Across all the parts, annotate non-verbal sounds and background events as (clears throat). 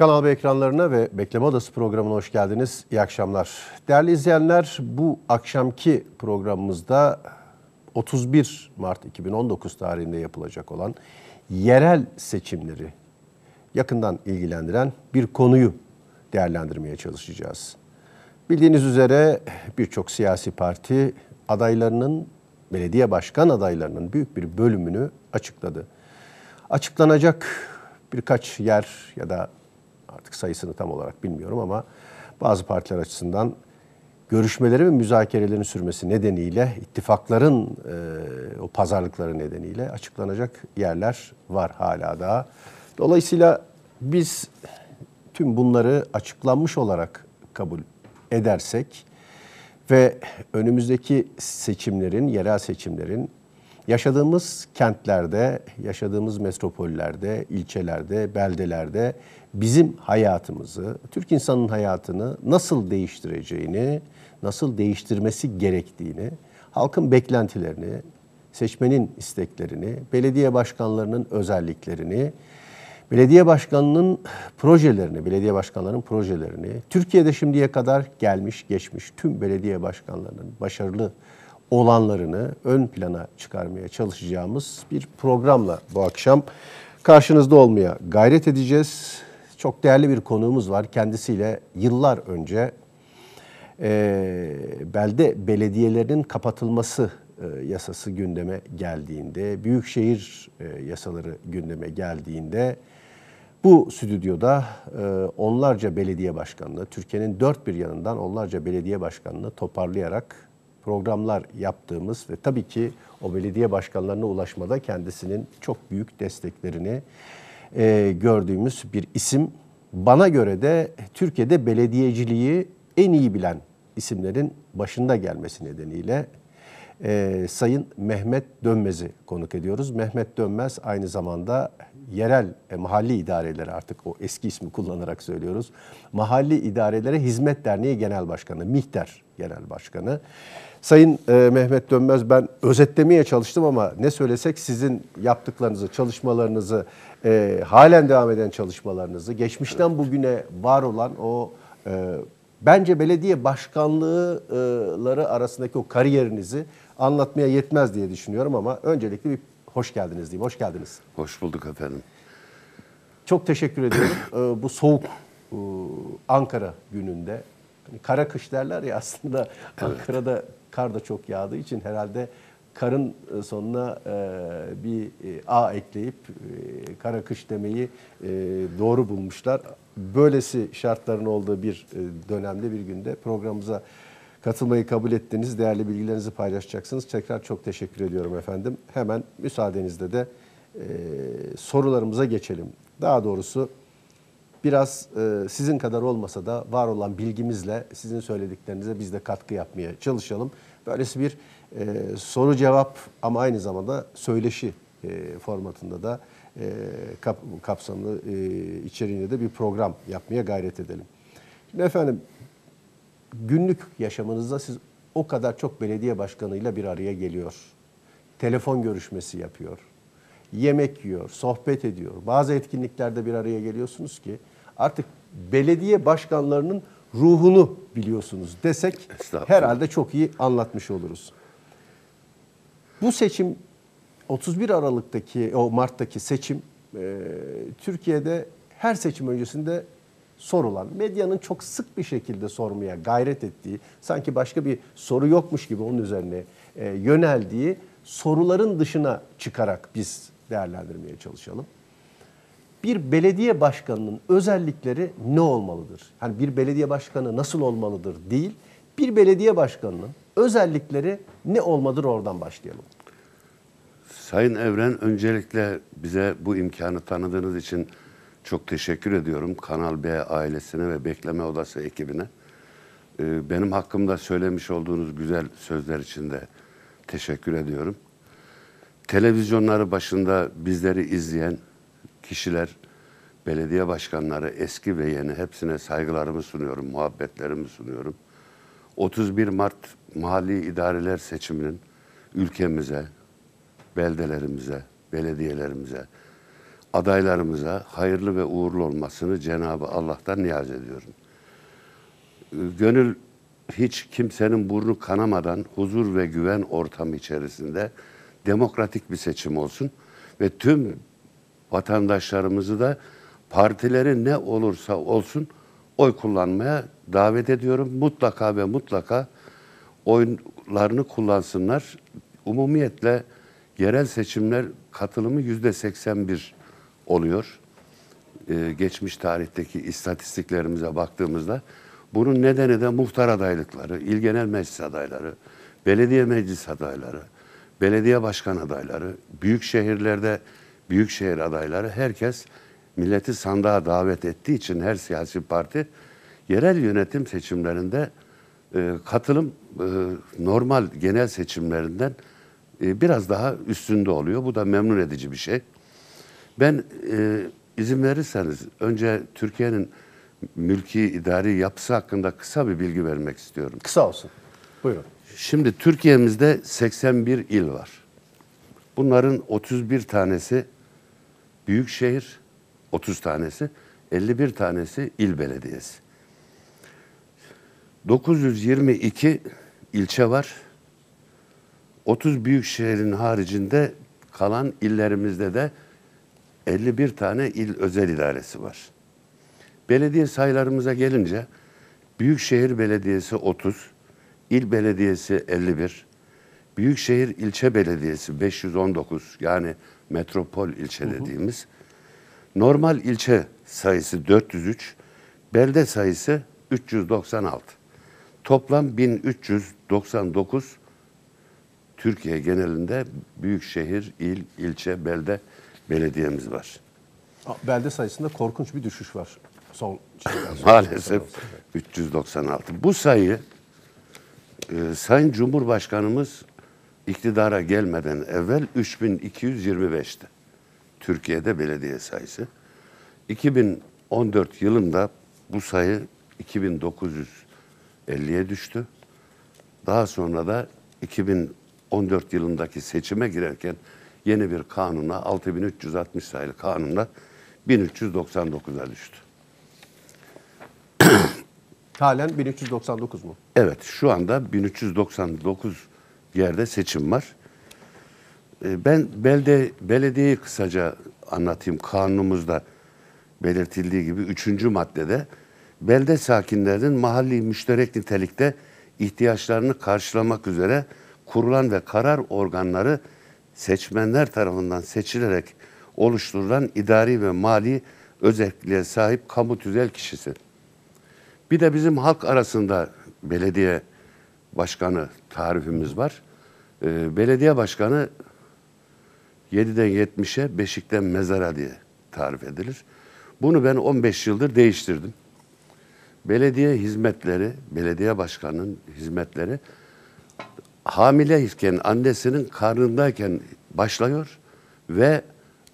Kanal B ekranlarına ve Bekleme Odası programına hoş geldiniz. İyi akşamlar. Değerli izleyenler bu akşamki programımızda 31 Mart 2019 tarihinde yapılacak olan yerel seçimleri yakından ilgilendiren bir konuyu değerlendirmeye çalışacağız. Bildiğiniz üzere birçok siyasi parti adaylarının, belediye başkan adaylarının büyük bir bölümünü açıkladı. Açıklanacak birkaç yer ya da artık sayısını tam olarak bilmiyorum ama bazı partiler açısından görüşmeleri ve müzakerelerin sürmesi nedeniyle ittifakların e, o pazarlıkları nedeniyle açıklanacak yerler var hala daha. Dolayısıyla biz tüm bunları açıklanmış olarak kabul edersek ve önümüzdeki seçimlerin, yerel seçimlerin yaşadığımız kentlerde, yaşadığımız metropollerde, ilçelerde, beldelerde bizim hayatımızı, Türk insanının hayatını nasıl değiştireceğini, nasıl değiştirmesi gerektiğini, halkın beklentilerini, seçmenin isteklerini, belediye başkanlarının özelliklerini, belediye başkanının projelerini, belediye başkanlarının projelerini, Türkiye'de şimdiye kadar gelmiş geçmiş tüm belediye başkanlarının başarılı olanlarını ön plana çıkarmaya çalışacağımız bir programla bu akşam karşınızda olmaya gayret edeceğiz. Çok değerli bir konuğumuz var. Kendisiyle yıllar önce e, belde belediyelerinin kapatılması e, yasası gündeme geldiğinde, büyükşehir e, yasaları gündeme geldiğinde bu stüdyoda e, onlarca belediye başkanını, Türkiye'nin dört bir yanından onlarca belediye başkanını toparlayarak programlar yaptığımız ve tabii ki o belediye başkanlarına ulaşmada kendisinin çok büyük desteklerini e, gördüğümüz bir isim. Bana göre de Türkiye'de belediyeciliği en iyi bilen isimlerin başında gelmesi nedeniyle e, Sayın Mehmet Dönmez'i konuk ediyoruz. Mehmet Dönmez aynı zamanda yerel e, mahalli idarelere artık o eski ismi kullanarak söylüyoruz. Mahalli idarelere Hizmet Derneği Genel Başkanı, MİHTER Genel Başkanı. Sayın e, Mehmet Dönmez ben özetlemeye çalıştım ama ne söylesek sizin yaptıklarınızı, çalışmalarınızı, e, halen devam eden çalışmalarınızı, geçmişten bugüne var olan o e, bence belediye başkanlığıları e, arasındaki o kariyerinizi anlatmaya yetmez diye düşünüyorum ama öncelikle bir hoş geldiniz diyeyim. Hoş geldiniz. Hoş bulduk efendim. Çok teşekkür ediyorum. (clears throat) ee, bu soğuk e, Ankara gününde hani kara kış derler ya aslında evet. Ankara'da kar da çok yağdığı için herhalde karın e, sonuna e, bir e, a ekleyip e, kara kış demeyi e, doğru bulmuşlar. Böylesi şartların olduğu bir e, dönemde bir günde programımıza Katılmayı kabul ettiniz, değerli bilgilerinizi paylaşacaksınız. Tekrar çok teşekkür ediyorum efendim. Hemen müsaadenizle de e, sorularımıza geçelim. Daha doğrusu biraz e, sizin kadar olmasa da var olan bilgimizle sizin söylediklerinize biz de katkı yapmaya çalışalım. Böylesi bir e, soru cevap ama aynı zamanda söyleşi e, formatında da e, kap, kapsamlı e, içeriğinde de bir program yapmaya gayret edelim. Şimdi efendim günlük yaşamınızda siz o kadar çok belediye başkanıyla bir araya geliyor. Telefon görüşmesi yapıyor. Yemek yiyor, sohbet ediyor. Bazı etkinliklerde bir araya geliyorsunuz ki artık belediye başkanlarının ruhunu biliyorsunuz desek herhalde çok iyi anlatmış oluruz. Bu seçim 31 Aralık'taki o Mart'taki seçim e, Türkiye'de her seçim öncesinde sorulan, medyanın çok sık bir şekilde sormaya gayret ettiği, sanki başka bir soru yokmuş gibi onun üzerine e, yöneldiği soruların dışına çıkarak biz değerlendirmeye çalışalım. Bir belediye başkanının özellikleri ne olmalıdır? Hani bir belediye başkanı nasıl olmalıdır değil, bir belediye başkanının özellikleri ne olmalıdır oradan başlayalım. Sayın Evren öncelikle bize bu imkanı tanıdığınız için çok teşekkür ediyorum Kanal B ailesine ve Bekleme Odası ekibine. Ee, benim hakkımda söylemiş olduğunuz güzel sözler için de teşekkür ediyorum. Televizyonları başında bizleri izleyen kişiler, belediye başkanları eski ve yeni hepsine saygılarımı sunuyorum, muhabbetlerimi sunuyorum. 31 Mart mahalli idareler seçiminin ülkemize, beldelerimize, belediyelerimize, adaylarımıza hayırlı ve uğurlu olmasını Cenabı Allah'tan niyaz ediyorum. Ee, gönül hiç kimsenin burnu kanamadan huzur ve güven ortamı içerisinde demokratik bir seçim olsun ve tüm vatandaşlarımızı da partileri ne olursa olsun oy kullanmaya davet ediyorum. Mutlaka ve mutlaka oylarını kullansınlar. Umumiyetle yerel seçimler katılımı yüzde 81 oluyor. Ee, geçmiş tarihteki istatistiklerimize baktığımızda bunun nedeni de muhtar adaylıkları, il genel meclis adayları, belediye meclis adayları, belediye başkan adayları, büyük şehirlerde büyük şehir adayları herkes milleti sandığa davet ettiği için her siyasi parti yerel yönetim seçimlerinde e, katılım e, normal genel seçimlerinden e, biraz daha üstünde oluyor. Bu da memnun edici bir şey. Ben e, izin verirseniz önce Türkiye'nin mülki idari yapısı hakkında kısa bir bilgi vermek istiyorum. Kısa olsun. Buyurun. Şimdi Türkiye'mizde 81 il var. Bunların 31 tanesi büyük şehir, 30 tanesi, 51 tanesi il belediyesi. 922 ilçe var. 30 büyük şehrin haricinde kalan illerimizde de 51 tane il özel idaresi var. Belediye sayılarımıza gelince Büyükşehir Belediyesi 30, İl Belediyesi 51, Büyükşehir İlçe Belediyesi 519 yani metropol ilçe hı dediğimiz normal ilçe sayısı 403, belde sayısı 396. Toplam 1399 Türkiye genelinde büyükşehir, il, ilçe, belde belediyemiz var. Belde sayısında korkunç bir düşüş var son (laughs) Maalesef 396. Bu sayı e, Sayın Cumhurbaşkanımız iktidara gelmeden evvel 3225'ti. Türkiye'de belediye sayısı. 2014 yılında bu sayı 2950'ye düştü. Daha sonra da 2014 yılındaki seçime girerken yeni bir kanuna 6360 sayılı kanunla 1399'a düştü. (clears throat) Halen 1399 mu? Evet şu anda 1399 yerde seçim var. Ee, ben belde, belediyeyi kısaca anlatayım. Kanunumuzda belirtildiği gibi 3. maddede belde sakinlerinin mahalli müşterek nitelikte ihtiyaçlarını karşılamak üzere kurulan ve karar organları seçmenler tarafından seçilerek oluşturulan idari ve mali özelliğe sahip kamu tüzel kişisi. Bir de bizim halk arasında belediye başkanı tarifimiz var. Ee, belediye başkanı 7'den 70'e, Beşik'ten mezara diye tarif edilir. Bunu ben 15 yıldır değiştirdim. Belediye hizmetleri, belediye başkanının hizmetleri hamileyken annesinin karnındayken başlıyor ve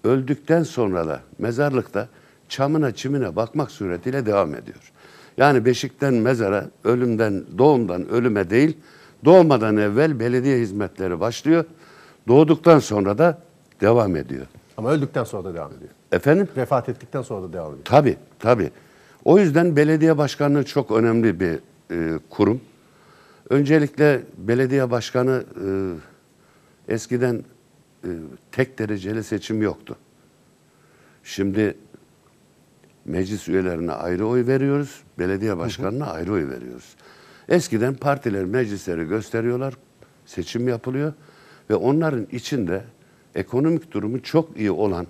öldükten sonra da mezarlıkta çamına çimine bakmak suretiyle devam ediyor. Yani beşikten mezara, ölümden, doğumdan ölüme değil, doğmadan evvel belediye hizmetleri başlıyor. Doğduktan sonra da devam ediyor. Ama öldükten sonra da devam ediyor. Efendim? Vefat ettikten sonra da devam ediyor. Tabii, tabii. O yüzden belediye başkanlığı çok önemli bir e, kurum. Öncelikle belediye başkanı e, eskiden e, tek dereceli seçim yoktu. Şimdi meclis üyelerine ayrı oy veriyoruz, belediye başkanına hı hı. ayrı oy veriyoruz. Eskiden partiler meclisleri gösteriyorlar, seçim yapılıyor ve onların içinde ekonomik durumu çok iyi olan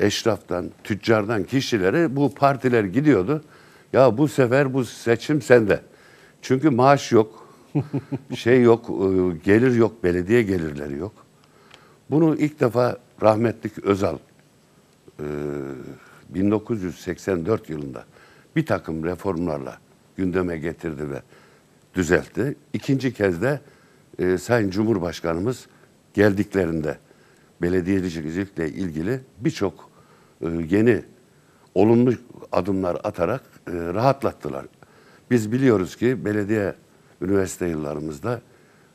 eşraftan, tüccardan kişilere bu partiler gidiyordu. Ya bu sefer bu seçim sende. Çünkü maaş yok, (laughs) şey yok, e, gelir yok, belediye gelirleri yok. Bunu ilk defa rahmetlik Özal 1984 e, yılında bir takım reformlarla gündeme getirdi ve düzeltti. İkinci kez de e, Sayın Cumhurbaşkanımız geldiklerinde belediyecilikle ilgili birçok e, yeni olumlu adımlar atarak rahatlattılar biz biliyoruz ki belediye üniversite yıllarımızda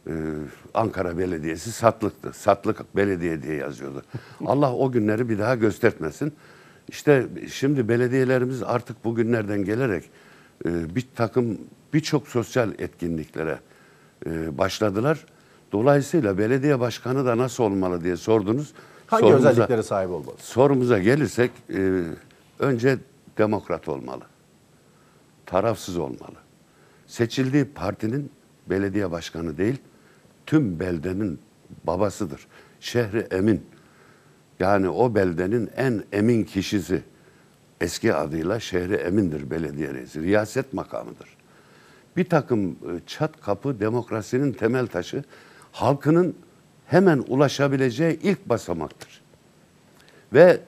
e, Ankara Belediyesi Satlık'tı. Satlık Belediye diye yazıyordu. (laughs) Allah o günleri bir daha göstermesin. İşte şimdi belediyelerimiz artık bu günlerden gelerek e, bir takım birçok sosyal etkinliklere e, başladılar. Dolayısıyla belediye başkanı da nasıl olmalı diye sordunuz. Hangi sorumuza, özelliklere sahip olmalı? Sorumuza gelirsek e, önce demokrat olmalı tarafsız olmalı. Seçildiği partinin belediye başkanı değil, tüm beldenin babasıdır. Şehri emin. Yani o beldenin en emin kişisi. Eski adıyla şehri emindir belediye reisi. Riyaset makamıdır. Bir takım e, çat kapı demokrasinin temel taşı halkının hemen ulaşabileceği ilk basamaktır. Ve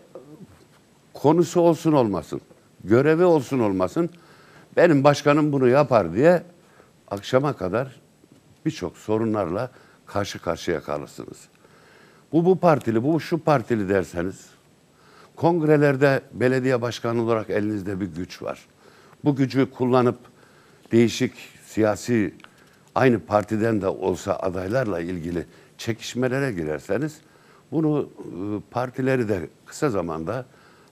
konusu olsun olmasın, görevi olsun olmasın benim başkanım bunu yapar diye akşama kadar birçok sorunlarla karşı karşıya kalırsınız. Bu bu partili, bu şu partili derseniz kongrelerde belediye başkanı olarak elinizde bir güç var. Bu gücü kullanıp değişik siyasi aynı partiden de olsa adaylarla ilgili çekişmelere girerseniz bunu ıı, partileri de kısa zamanda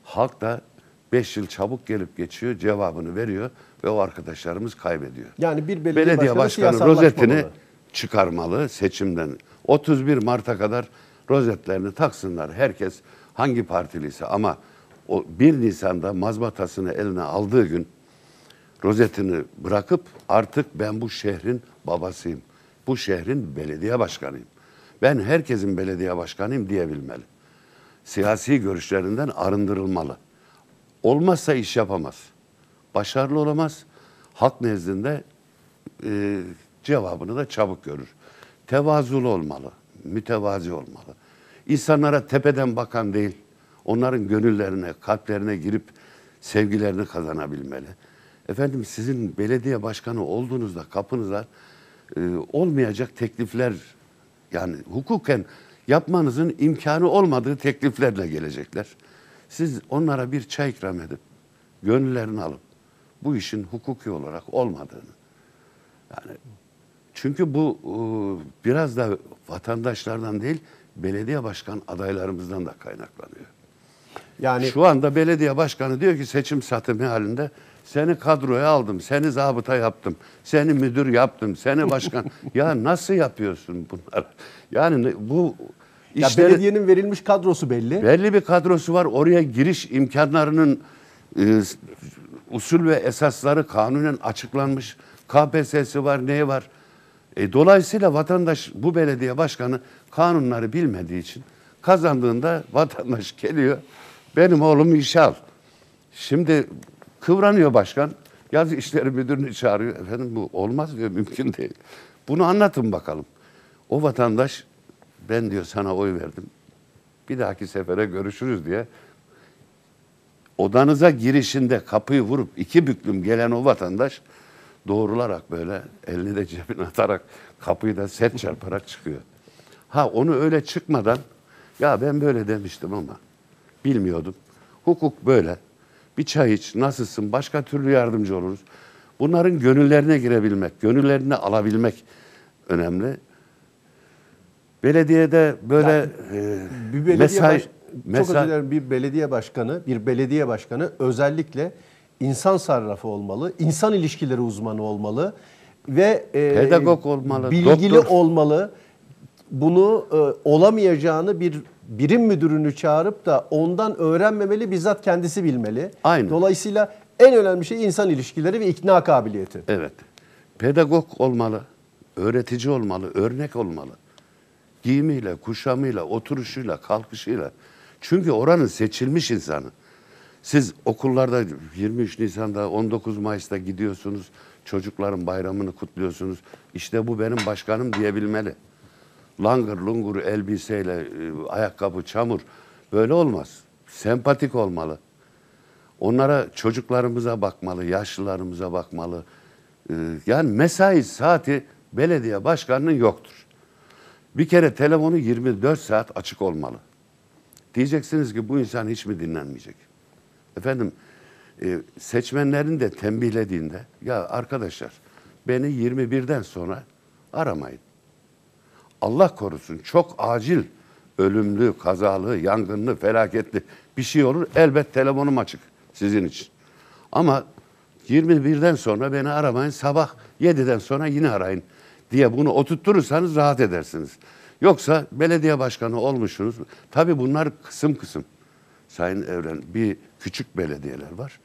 halk da 5 yıl çabuk gelip geçiyor cevabını veriyor ve o arkadaşlarımız kaybediyor. Yani bir belediye, belediye başkanı, başkanı rozetini çıkarmalı seçimden. 31 Mart'a kadar rozetlerini taksınlar. Herkes hangi partiliyse ama o 1 Nisan'da mazbatasını eline aldığı gün rozetini bırakıp artık ben bu şehrin babasıyım. Bu şehrin belediye başkanıyım. Ben herkesin belediye başkanıyım diyebilmeli. Siyasi görüşlerinden arındırılmalı. Olmazsa iş yapamaz başarılı olamaz. Halk nezdinde e, cevabını da çabuk görür. Tevazulu olmalı, mütevazi olmalı. İnsanlara tepeden bakan değil, onların gönüllerine, kalplerine girip sevgilerini kazanabilmeli. Efendim sizin belediye başkanı olduğunuzda kapınıza e, olmayacak teklifler yani hukuken yapmanızın imkanı olmadığı tekliflerle gelecekler. Siz onlara bir çay ikram edip gönüllerini alıp bu işin hukuki olarak olmadığını. Yani çünkü bu e, biraz da vatandaşlardan değil belediye başkan adaylarımızdan da kaynaklanıyor. Yani şu anda belediye başkanı diyor ki seçim satımı halinde seni kadroya aldım, seni zabıta yaptım, seni müdür yaptım, seni başkan. (laughs) ya nasıl yapıyorsun bunları? Yani bu ya belediyenin verilmiş kadrosu belli. Belli bir kadrosu var. Oraya giriş imkanlarının e, usul ve esasları kanunen açıklanmış. KPSS'i var, neyi var? E, dolayısıyla vatandaş bu belediye başkanı kanunları bilmediği için kazandığında vatandaş geliyor. Benim oğlum işe al. Şimdi kıvranıyor başkan. Yaz işleri müdürünü çağırıyor. Efendim bu olmaz diyor mümkün değil. Bunu anlatın bakalım. O vatandaş ben diyor sana oy verdim. Bir dahaki sefere görüşürüz diye odanıza girişinde kapıyı vurup iki büklüm gelen o vatandaş doğrularak böyle elini de cebine atarak kapıyı da sert çarparak çıkıyor. Ha onu öyle çıkmadan ya ben böyle demiştim ama bilmiyordum. Hukuk böyle. Bir çay iç, nasılsın, başka türlü yardımcı oluruz. Bunların gönüllerine girebilmek, gönüllerini alabilmek önemli. Belediyede böyle yani, e, bir belediye mesai... Baş, Mesela, çok özür bir belediye başkanı, bir belediye başkanı özellikle insan sarrafı olmalı, insan ilişkileri uzmanı olmalı ve e, pedagog olmalı, bilgili doktor. olmalı. Bunu e, olamayacağını bir birim müdürünü çağırıp da ondan öğrenmemeli, bizzat kendisi bilmeli. Aynen. Dolayısıyla en önemli şey insan ilişkileri ve ikna kabiliyeti. Evet. Pedagog olmalı, öğretici olmalı, örnek olmalı. Giyimiyle, kuşamıyla, oturuşuyla, kalkışıyla çünkü oranın seçilmiş insanı. Siz okullarda 23 Nisan'da 19 Mayıs'ta gidiyorsunuz. Çocukların bayramını kutluyorsunuz. İşte bu benim başkanım diyebilmeli. Langır lungur elbiseyle e, ayakkabı çamur böyle olmaz. Sempatik olmalı. Onlara çocuklarımıza bakmalı, yaşlılarımıza bakmalı. E, yani mesai saati belediye başkanının yoktur. Bir kere telefonu 24 saat açık olmalı. Diyeceksiniz ki bu insan hiç mi dinlenmeyecek? Efendim e, seçmenlerin de tembihlediğinde ya arkadaşlar beni 21'den sonra aramayın. Allah korusun çok acil ölümlü, kazalı, yangınlı, felaketli bir şey olur. Elbet telefonum açık sizin için. Ama 21'den sonra beni aramayın. Sabah 7'den sonra yine arayın diye bunu oturtturursanız rahat edersiniz. Yoksa belediye başkanı olmuşsunuz. Tabii bunlar kısım kısım. Sayın Evren bir küçük belediyeler var.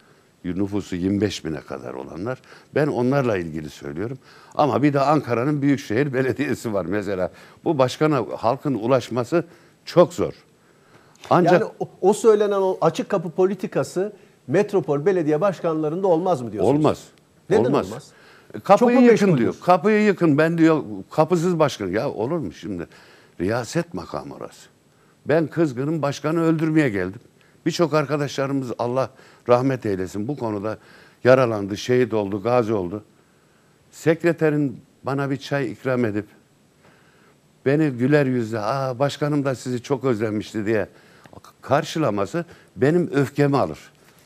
Nüfusu 25 bine kadar olanlar. Ben onlarla ilgili söylüyorum. Ama bir de Ankara'nın Büyükşehir (laughs) Belediyesi var mesela. Bu başkana halkın ulaşması çok zor. Ancak yani o, o söylenen o açık kapı politikası metropol belediye başkanlarında olmaz mı diyorsunuz? Olmaz. Neden olmaz? olmaz? Kapıyı Çok yıkın diyor. Kapıyı yıkın ben diyor kapısız başkan. Ya olur mu şimdi? Riyaset makamı orası. Ben kızgınım başkanı öldürmeye geldim. Birçok arkadaşlarımız Allah rahmet eylesin bu konuda yaralandı, şehit oldu, gazi oldu. Sekreterin bana bir çay ikram edip beni güler yüzle Aa, başkanım da sizi çok özlemişti diye karşılaması benim öfkemi alır.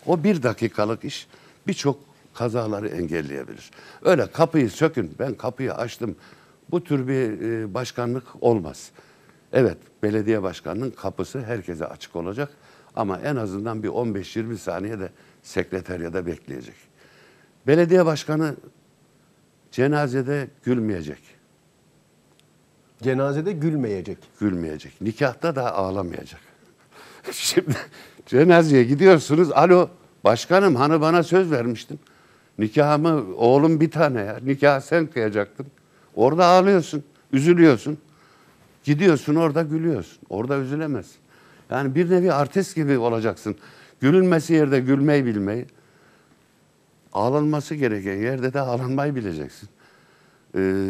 O bir dakikalık iş birçok kazaları engelleyebilir. Öyle kapıyı sökün ben kapıyı açtım bu tür bir e, başkanlık olmaz. Evet, belediye başkanının kapısı herkese açık olacak ama en azından bir 15-20 saniye de sekreteryada bekleyecek. Belediye başkanı cenazede gülmeyecek. Cenazede gülmeyecek. Gülmeyecek. Nikahta da ağlamayacak. (laughs) Şimdi cenazeye gidiyorsunuz. Alo başkanım hani bana söz vermiştin. Nikahımı oğlum bir tane ya. Nikah sen kıyacaktın. Orada ağlıyorsun, üzülüyorsun. Gidiyorsun orada gülüyorsun. Orada üzülemezsin. Yani bir nevi artist gibi olacaksın. Gülünmesi yerde gülmeyi bilmeyi, ağlanması gereken yerde de ağlanmayı bileceksin. Ee,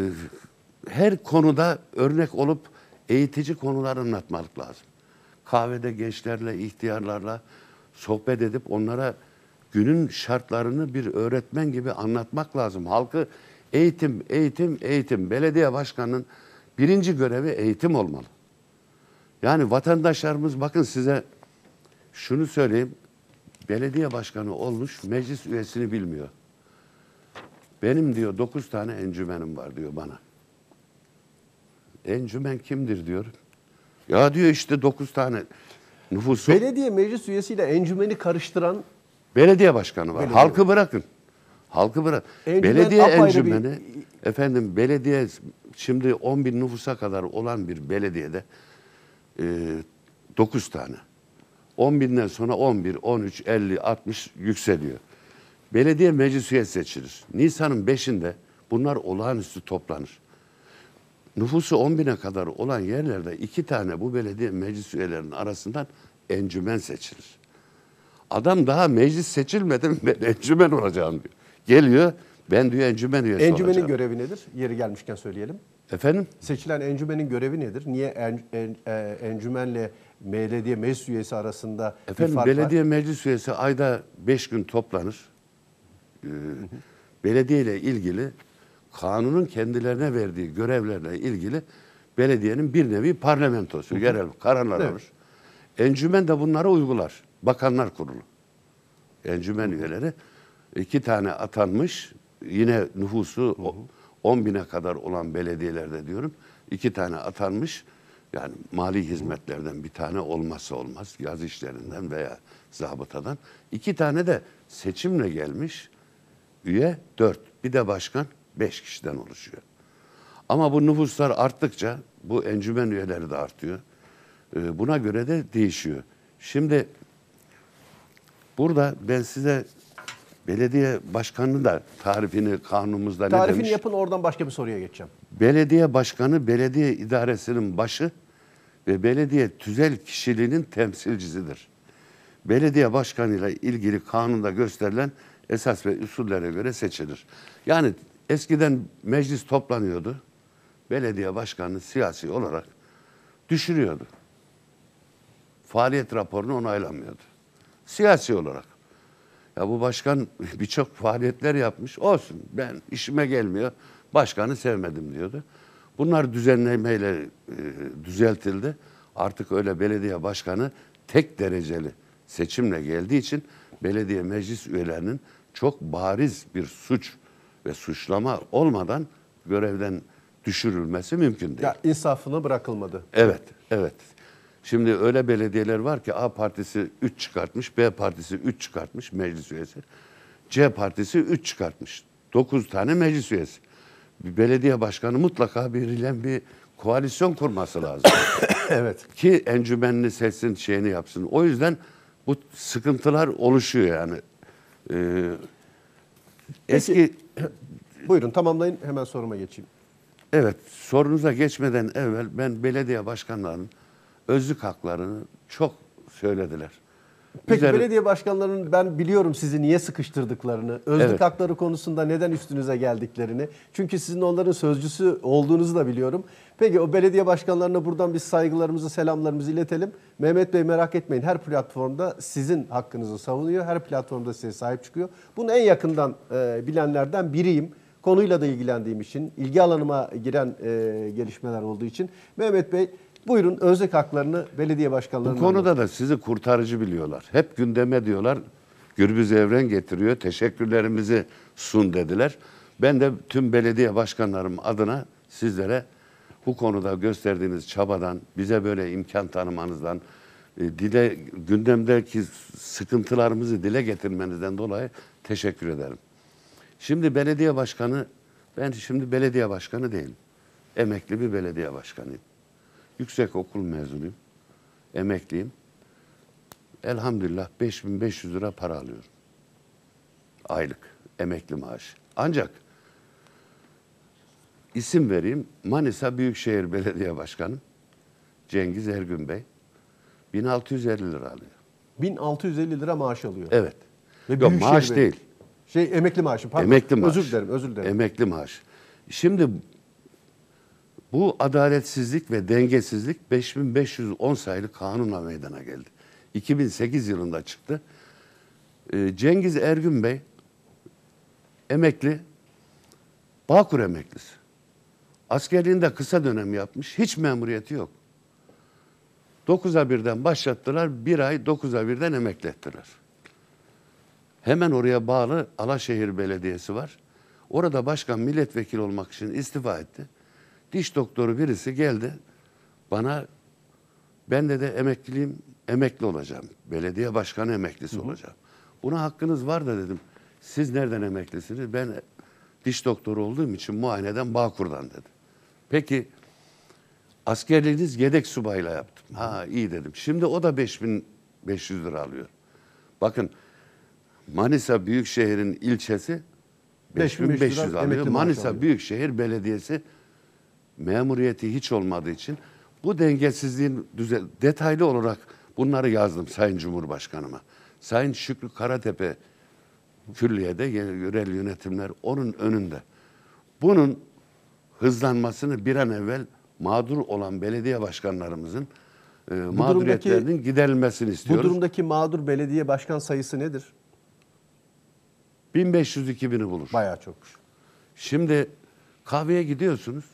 her konuda örnek olup eğitici konular anlatmak lazım. Kahvede gençlerle, ihtiyarlarla sohbet edip onlara günün şartlarını bir öğretmen gibi anlatmak lazım. Halkı Eğitim, eğitim, eğitim. Belediye başkanının birinci görevi eğitim olmalı. Yani vatandaşlarımız bakın size şunu söyleyeyim. Belediye başkanı olmuş meclis üyesini bilmiyor. Benim diyor dokuz tane encümenim var diyor bana. Encümen kimdir diyor. Ya diyor işte dokuz tane nüfusu. Belediye meclis üyesiyle encümeni karıştıran belediye başkanı var. Belediye. Halkı bırakın. Halkı bırak. Encümen belediye encümeni bir... efendim belediye şimdi 10 bin nüfusa kadar olan bir belediyede e, 9 tane. 10 binden sonra 11, 13, 50, 60 yükseliyor. Belediye meclis üyesi seçilir. Nisan'ın 5'inde bunlar olağanüstü toplanır. Nüfusu 10 bine kadar olan yerlerde iki tane bu belediye meclis üyelerinin arasından encümen seçilir. Adam daha meclis seçilmeden (laughs) ben encümen olacağım diyor. Geliyor ben diyor encümen üyesi Encümenin olacağım. görevi nedir? Yeri gelmişken söyleyelim. Efendim? Seçilen encümenin görevi nedir? Niye en, en, e, encümenle belediye meclis üyesi arasında Efendim, bir fark belediye var? meclis üyesi ayda beş gün toplanır. Ee, belediye ile ilgili kanunun kendilerine verdiği görevlerle ilgili belediyenin bir nevi parlamentosu, yerel kararlar evet. alır. Encümen de bunları uygular. Bakanlar kurulu. Encümen üyeleri iki tane atanmış yine nüfusu 10 bine kadar olan belediyelerde diyorum iki tane atanmış yani mali hizmetlerden bir tane olmazsa olmaz yaz işlerinden veya zabıtadan iki tane de seçimle gelmiş üye dört bir de başkan beş kişiden oluşuyor. Ama bu nüfuslar arttıkça bu encümen üyeleri de artıyor. Ee, buna göre de değişiyor. Şimdi burada ben size Belediye başkanı da tarifini kanunumuzda tarifini ne demiş? Tarifini yapın oradan başka bir soruya geçeceğim. Belediye başkanı belediye idaresinin başı ve belediye tüzel kişiliğinin temsilcisidir. Belediye başkanıyla ilgili kanunda gösterilen esas ve usullere göre seçilir. Yani eskiden meclis toplanıyordu. Belediye başkanı siyasi olarak düşürüyordu. Faaliyet raporunu onaylamıyordu. Siyasi olarak. Ya bu başkan (laughs) birçok faaliyetler yapmış. Olsun ben işime gelmiyor. Başkanı sevmedim diyordu. Bunlar düzenlemeyle e, düzeltildi. Artık öyle belediye başkanı tek dereceli seçimle geldiği için belediye meclis üyelerinin çok bariz bir suç ve suçlama olmadan görevden düşürülmesi mümkün değil. Ya insafını bırakılmadı. Evet, evet. Şimdi öyle belediyeler var ki A partisi 3 çıkartmış, B partisi 3 çıkartmış meclis üyesi. C partisi 3 çıkartmış. 9 tane meclis üyesi. Bir belediye başkanı mutlaka biriyle bir koalisyon kurması lazım. (coughs) evet. Ki encümenini seçsin, şeyini yapsın. O yüzden bu sıkıntılar oluşuyor yani. Ee, eski... (coughs) buyurun tamamlayın hemen soruma geçeyim. Evet sorunuza geçmeden evvel ben belediye başkanlarının özlük haklarını çok söylediler. Peki Üzeri... belediye başkanlarının ben biliyorum sizi niye sıkıştırdıklarını, özlük evet. hakları konusunda neden üstünüze geldiklerini. Çünkü sizin onların sözcüsü olduğunuzu da biliyorum. Peki o belediye başkanlarına buradan biz saygılarımızı, selamlarımızı iletelim. Mehmet Bey merak etmeyin her platformda sizin hakkınızı savunuyor, her platformda size sahip çıkıyor. Bunu en yakından e, bilenlerden biriyim konuyla da ilgilendiğim için, ilgi alanıma giren e, gelişmeler olduğu için Mehmet Bey Buyurun özlük haklarını belediye başkanlarına... Bu konuda da sizi kurtarıcı biliyorlar. Hep gündeme diyorlar. Gürbüz Evren getiriyor. Teşekkürlerimizi sun dediler. Ben de tüm belediye başkanlarım adına sizlere bu konuda gösterdiğiniz çabadan, bize böyle imkan tanımanızdan, e, dile gündemdeki sıkıntılarımızı dile getirmenizden dolayı teşekkür ederim. Şimdi belediye başkanı, ben şimdi belediye başkanı değilim. Emekli bir belediye başkanıyım. Yüksek okul mezunuyum. Emekliyim. Elhamdülillah 5500 lira para alıyorum. Aylık emekli maaşı. Ancak isim vereyim. Manisa Büyükşehir Belediye Başkanı Cengiz Ergün Bey 1650 lira alıyor. 1650 lira maaş alıyor. Evet. Ve Yok maaş belediye. değil. Şey emekli maaşı pardon. Emekli maaş. Özür dilerim, özür dilerim. Emekli maaş. Şimdi bu adaletsizlik ve dengesizlik 5510 sayılı kanunla meydana geldi. 2008 yılında çıktı. Ee, Cengiz Ergün Bey emekli, Bağkur emeklisi. Askerliğinde kısa dönem yapmış, hiç memuriyeti yok. 9'a birden başlattılar, bir ay 9'a birden emeklettiler. Hemen oraya bağlı Alaşehir Belediyesi var. Orada başkan milletvekili olmak için istifa etti diş doktoru birisi geldi bana ben de de emekliyim emekli olacağım. Belediye başkanı emeklisi Hı-hı. olacağım. Buna hakkınız var da dedim. Siz nereden emeklisiniz? Ben diş doktoru olduğum için muayeneden Bağkur'dan dedi. Peki askerliğiniz yedek subayla yaptım. Ha iyi dedim. Şimdi o da 5500 lira alıyor. Bakın Manisa Büyükşehir'in ilçesi 5500 alıyor. Manisa alıyor. Büyükşehir Belediyesi memuriyeti hiç olmadığı için bu dengesizliğin detaylı olarak bunları yazdım Sayın Cumhurbaşkanıma. Sayın Şükrü Karatepe külliyede yerel yönetimler onun önünde. Bunun hızlanmasını bir an evvel mağdur olan belediye başkanlarımızın e, mağduriyetlerinin giderilmesini istiyoruz. Bu durumdaki mağdur belediye başkan sayısı nedir? 1500-2000'i bulur. Bayağı çokmuş. Şimdi kahveye gidiyorsunuz.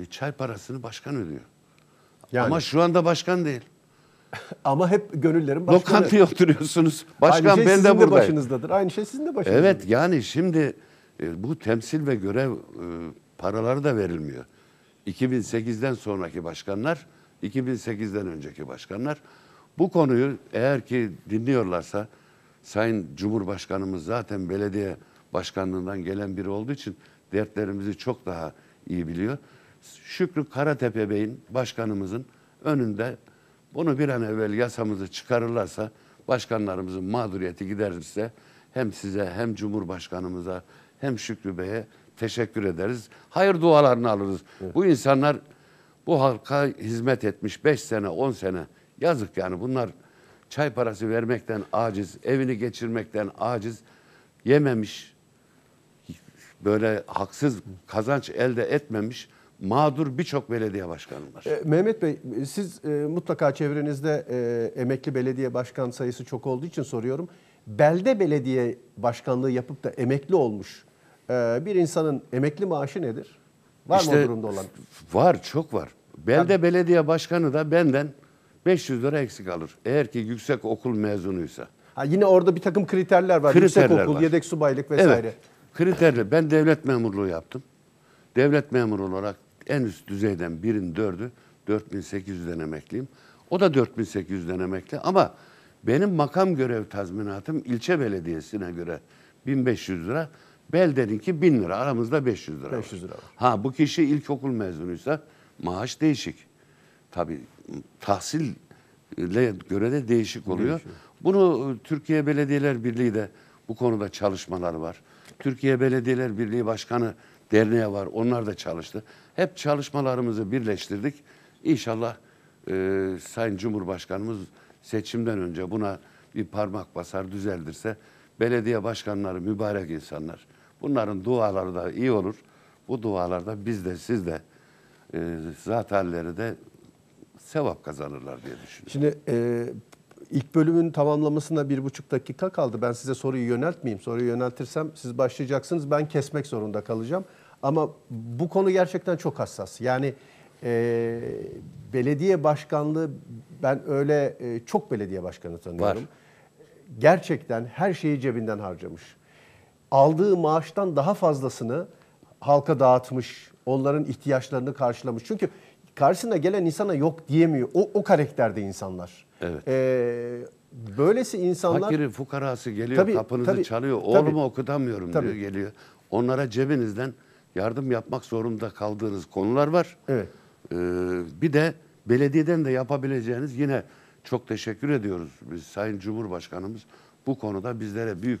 E, çay parasını başkan ödüyor. Yani. Ama şu anda başkan değil. (laughs) Ama hep gönüllerin başkanı. Lokantaya (laughs) oturuyorsunuz. Başkan Aynı şey ben de buradayım. De başınızdadır. Aynı şey sizin de başınızdadır. Evet yani şimdi e, bu temsil ve görev e, paraları da verilmiyor. 2008'den sonraki başkanlar, 2008'den önceki başkanlar bu konuyu eğer ki dinliyorlarsa Sayın Cumhurbaşkanımız zaten belediye başkanlığından gelen biri olduğu için dertlerimizi çok daha iyi biliyor. Şükrü Karatepe Bey'in başkanımızın önünde bunu bir an evvel yasamızı çıkarırlarsa başkanlarımızın mağduriyeti giderirse hem size hem Cumhurbaşkanımıza hem Şükrü Bey'e teşekkür ederiz. Hayır dualarını alırız. Evet. Bu insanlar bu halka hizmet etmiş 5 sene 10 sene yazık yani bunlar çay parası vermekten aciz, evini geçirmekten aciz, yememiş, böyle haksız kazanç elde etmemiş mağdur birçok belediye başkanı var. E, Mehmet Bey siz e, mutlaka çevrenizde e, emekli belediye başkan sayısı çok olduğu için soruyorum. Belde belediye başkanlığı yapıp da emekli olmuş e, bir insanın emekli maaşı nedir? Var işte, mı o durumda olan? Var çok var. Belde yani, belediye başkanı da benden 500 lira eksik alır. Eğer ki yüksek okul mezunuysa. Ha, yine orada bir takım kriterler var. Kriterler yüksek okul, var. yedek subaylık vesaire. Evet, kriterli. Ben devlet memurluğu yaptım devlet memuru olarak en üst düzeyden birin dördü 4800'den emekliyim. O da 4800'den emekli ama benim makam görev tazminatım ilçe belediyesine göre 1500 lira. Beldeninki 1000 lira. Aramızda 500 lira. 500 lira. Ha bu kişi ilkokul mezunuysa maaş değişik. Tabii tahsille göre de değişik oluyor. Değişiyor. Bunu ıı, Türkiye Belediyeler Birliği de bu konuda çalışmalar var. Türkiye Belediyeler Birliği Başkanı derneğe var. Onlar da çalıştı. Hep çalışmalarımızı birleştirdik. İnşallah e, Sayın Cumhurbaşkanımız seçimden önce buna bir parmak basar düzeldirse belediye başkanları mübarek insanlar. Bunların duaları da iyi olur. Bu dualarda biz de siz de e, zat de sevap kazanırlar diye düşünüyorum. Şimdi e, ilk bölümün tamamlamasına bir buçuk dakika kaldı. Ben size soruyu yöneltmeyeyim. Soruyu yöneltirsem siz başlayacaksınız. Ben kesmek zorunda kalacağım. Ama bu konu gerçekten çok hassas. Yani e, belediye başkanlığı ben öyle e, çok belediye başkanı tanıyorum. Var. Gerçekten her şeyi cebinden harcamış. Aldığı maaştan daha fazlasını halka dağıtmış. Onların ihtiyaçlarını karşılamış. Çünkü karşısına gelen insana yok diyemiyor. O, o karakterde insanlar. Evet. Ee, böylesi insanlar... Fakiri fukarası geliyor tabii, kapınızı tabii, çalıyor. Oğlumu tabii, okutamıyorum tabii. diyor geliyor. Onlara cebinizden yardım yapmak zorunda kaldığınız konular var. Evet. Ee, bir de belediyeden de yapabileceğiniz yine çok teşekkür ediyoruz. Biz Sayın Cumhurbaşkanımız bu konuda bizlere büyük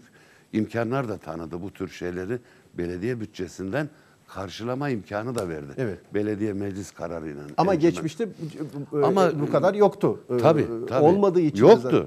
imkanlar da tanıdı. Bu tür şeyleri belediye bütçesinden karşılama imkanı da verdi. Evet. Belediye meclis kararıyla. Ama encümen. geçmişte e, Ama, bu kadar yoktu. Tabii, ee, tabii. Olmadığı için. Yoktu. Zaten.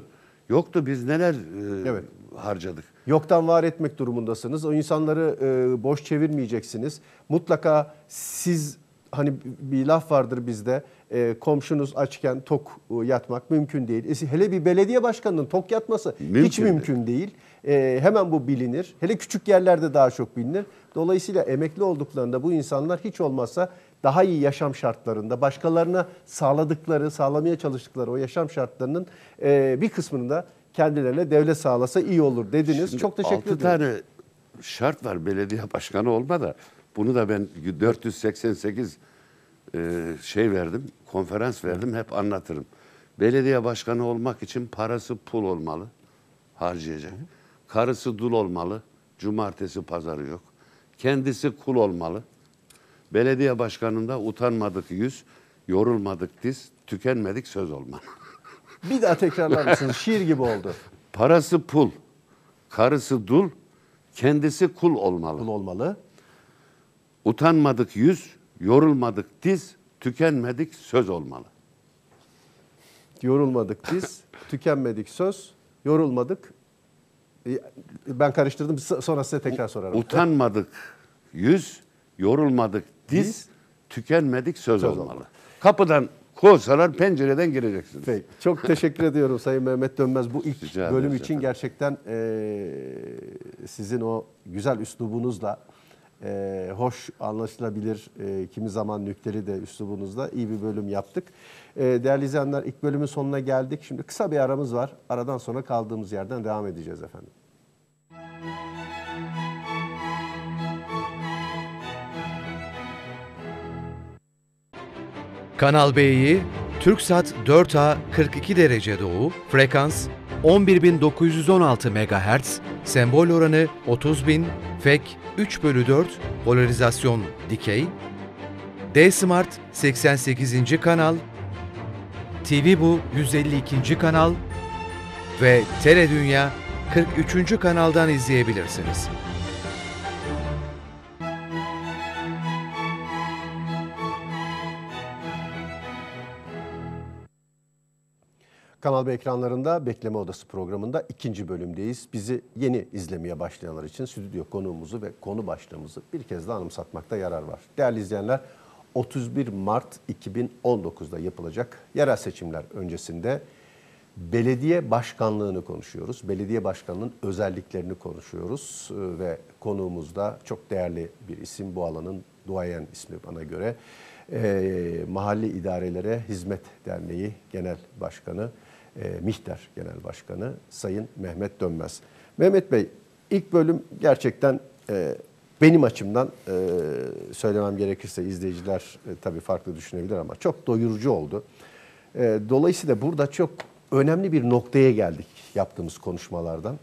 Yoktu. Biz neler e, evet. harcadık yoktan var etmek durumundasınız. O insanları e, boş çevirmeyeceksiniz. Mutlaka siz hani bir laf vardır bizde e, komşunuz açken tok e, yatmak mümkün değil. E, hele bir belediye başkanının tok yatması mümkün hiç mümkün değil. değil. E, hemen bu bilinir. Hele küçük yerlerde daha çok bilinir. Dolayısıyla emekli olduklarında bu insanlar hiç olmazsa daha iyi yaşam şartlarında, başkalarına sağladıkları, sağlamaya çalıştıkları o yaşam şartlarının e, bir kısmını da kendilerine devlet sağlasa iyi olur dediniz. Şimdi Çok teşekkür ederim. 6 tane şart var belediye başkanı olma da. Bunu da ben 488 e, şey verdim, konferans verdim hep anlatırım. Belediye başkanı olmak için parası pul olmalı, harcayacak. Karısı dul olmalı, cumartesi pazarı yok. Kendisi kul olmalı. Belediye başkanında utanmadık yüz, yorulmadık diz, tükenmedik söz olmalı. Bir daha tekrarlar mısınız? Şiir gibi oldu. Parası pul, karısı dul, kendisi kul olmalı. Kul olmalı. Utanmadık yüz, yorulmadık diz, tükenmedik söz olmalı. Yorulmadık diz, tükenmedik söz, yorulmadık. E, ben karıştırdım sonra size tekrar sorarım. Utanmadık yüz, yorulmadık diz, diz tükenmedik söz, söz olmalı. olmalı. Kapıdan kovsalar pencereden gireceksiniz. Peki. Çok teşekkür ediyorum Sayın Mehmet Dönmez. Bu ilk Rica bölüm ederim. için gerçekten e, sizin o güzel üslubunuzla e, hoş anlaşılabilir e, kimi zaman nükteli de üslubunuzla iyi bir bölüm yaptık. E, değerli izleyenler ilk bölümün sonuna geldik. Şimdi kısa bir aramız var. Aradan sonra kaldığımız yerden devam edeceğiz efendim. Kanal B'yi TürkSat 4A 42 derece doğu, frekans 11.916 MHz, sembol oranı 30.000, FEK 3 bölü 4, polarizasyon dikey, D-Smart 88. kanal, TV Bu 152. kanal ve Tele Dünya 43. kanaldan izleyebilirsiniz. Kanal B ekranlarında Bekleme Odası programında ikinci bölümdeyiz. Bizi yeni izlemeye başlayanlar için stüdyo konuğumuzu ve konu başlığımızı bir kez daha anımsatmakta yarar var. Değerli izleyenler 31 Mart 2019'da yapılacak yerel seçimler öncesinde belediye başkanlığını konuşuyoruz. Belediye başkanının özelliklerini konuşuyoruz e, ve konuğumuz da çok değerli bir isim bu alanın duayen ismi bana göre. E, Mahalli İdarelere Hizmet Derneği Genel Başkanı e, Mihter Genel Başkanı Sayın Mehmet Dönmez. Mehmet Bey ilk bölüm gerçekten e, benim açımdan e, söylemem gerekirse izleyiciler e, tabii farklı düşünebilir ama çok doyurucu oldu. E, dolayısıyla burada çok önemli bir noktaya geldik yaptığımız konuşmalardan.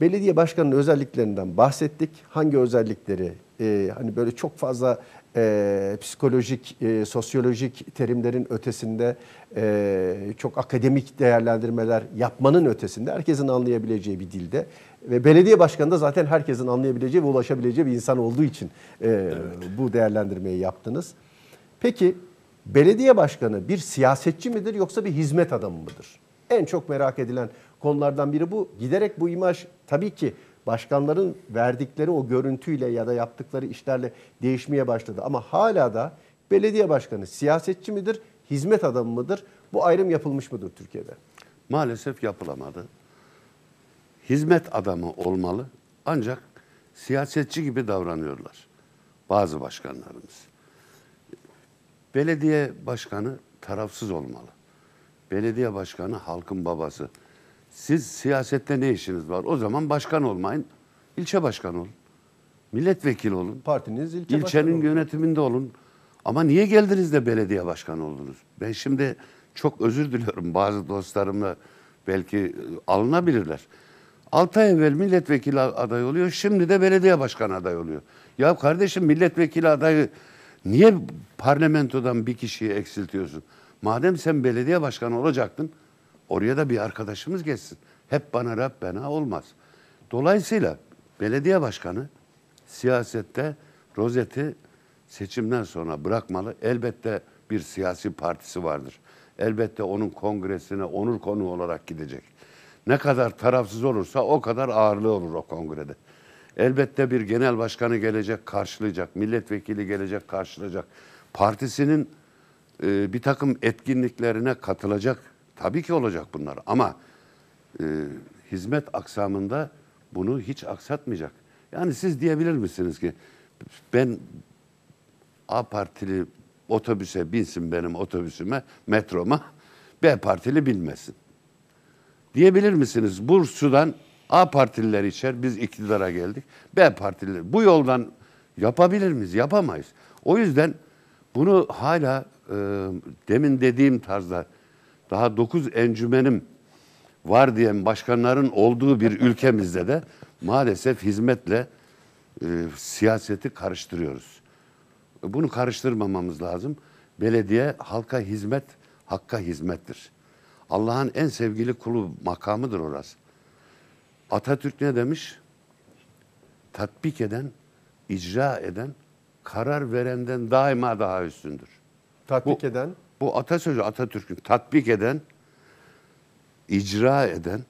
Belediye başkanının özelliklerinden bahsettik. Hangi özellikleri e, hani böyle çok fazla e, psikolojik, e, sosyolojik terimlerin ötesinde e, çok akademik değerlendirmeler yapmanın ötesinde herkesin anlayabileceği bir dilde ve belediye başkanı da zaten herkesin anlayabileceği ve ulaşabileceği bir insan olduğu için e, evet. bu değerlendirmeyi yaptınız. Peki belediye başkanı bir siyasetçi midir yoksa bir hizmet adamı mıdır? En çok merak edilen konulardan biri bu. Giderek bu imaj tabii ki başkanların verdikleri o görüntüyle ya da yaptıkları işlerle değişmeye başladı. Ama hala da belediye başkanı siyasetçi midir, hizmet adamı mıdır? Bu ayrım yapılmış mıdır Türkiye'de? Maalesef yapılamadı. Hizmet adamı olmalı ancak siyasetçi gibi davranıyorlar bazı başkanlarımız. Belediye başkanı tarafsız olmalı. Belediye başkanı halkın babası. Siz siyasette ne işiniz var? O zaman başkan olmayın. ilçe başkanı olun. Milletvekili olun. Partiniz ilçe İlçenin başkanı yönetiminde olun. Ama niye geldiniz de belediye başkanı oldunuz? Ben şimdi çok özür diliyorum bazı dostlarımla belki e, alınabilirler. 6 ay evvel milletvekili aday oluyor, şimdi de belediye başkanı aday oluyor. Ya kardeşim milletvekili adayı niye parlamentodan bir kişiyi eksiltiyorsun? Madem sen belediye başkanı olacaktın, Oraya da bir arkadaşımız geçsin. Hep bana Rabbena olmaz. Dolayısıyla belediye başkanı siyasette rozeti seçimden sonra bırakmalı. Elbette bir siyasi partisi vardır. Elbette onun kongresine onur konu olarak gidecek. Ne kadar tarafsız olursa o kadar ağırlığı olur o kongrede. Elbette bir genel başkanı gelecek karşılayacak, milletvekili gelecek karşılayacak. Partisinin e, bir takım etkinliklerine katılacak Tabii ki olacak bunlar ama e, hizmet aksamında bunu hiç aksatmayacak. Yani siz diyebilir misiniz ki ben A partili otobüse binsin benim otobüsüme, metroma, B partili bilmesin. Diyebilir misiniz Bursu'dan A partililer içer, biz iktidara geldik. B partililer bu yoldan yapabilir miyiz? Yapamayız. O yüzden bunu hala e, demin dediğim tarzda daha dokuz encümenim var diyen başkanların olduğu bir (laughs) ülkemizde de maalesef hizmetle e, siyaseti karıştırıyoruz. Bunu karıştırmamamız lazım. Belediye halka hizmet, hakka hizmettir. Allah'ın en sevgili kulu makamıdır orası. Atatürk ne demiş? Tatbik eden, icra eden, karar verenden daima daha üstündür. Tatbik Bu, eden bu atasözü Atatürk'ü tatbik eden, icra eden,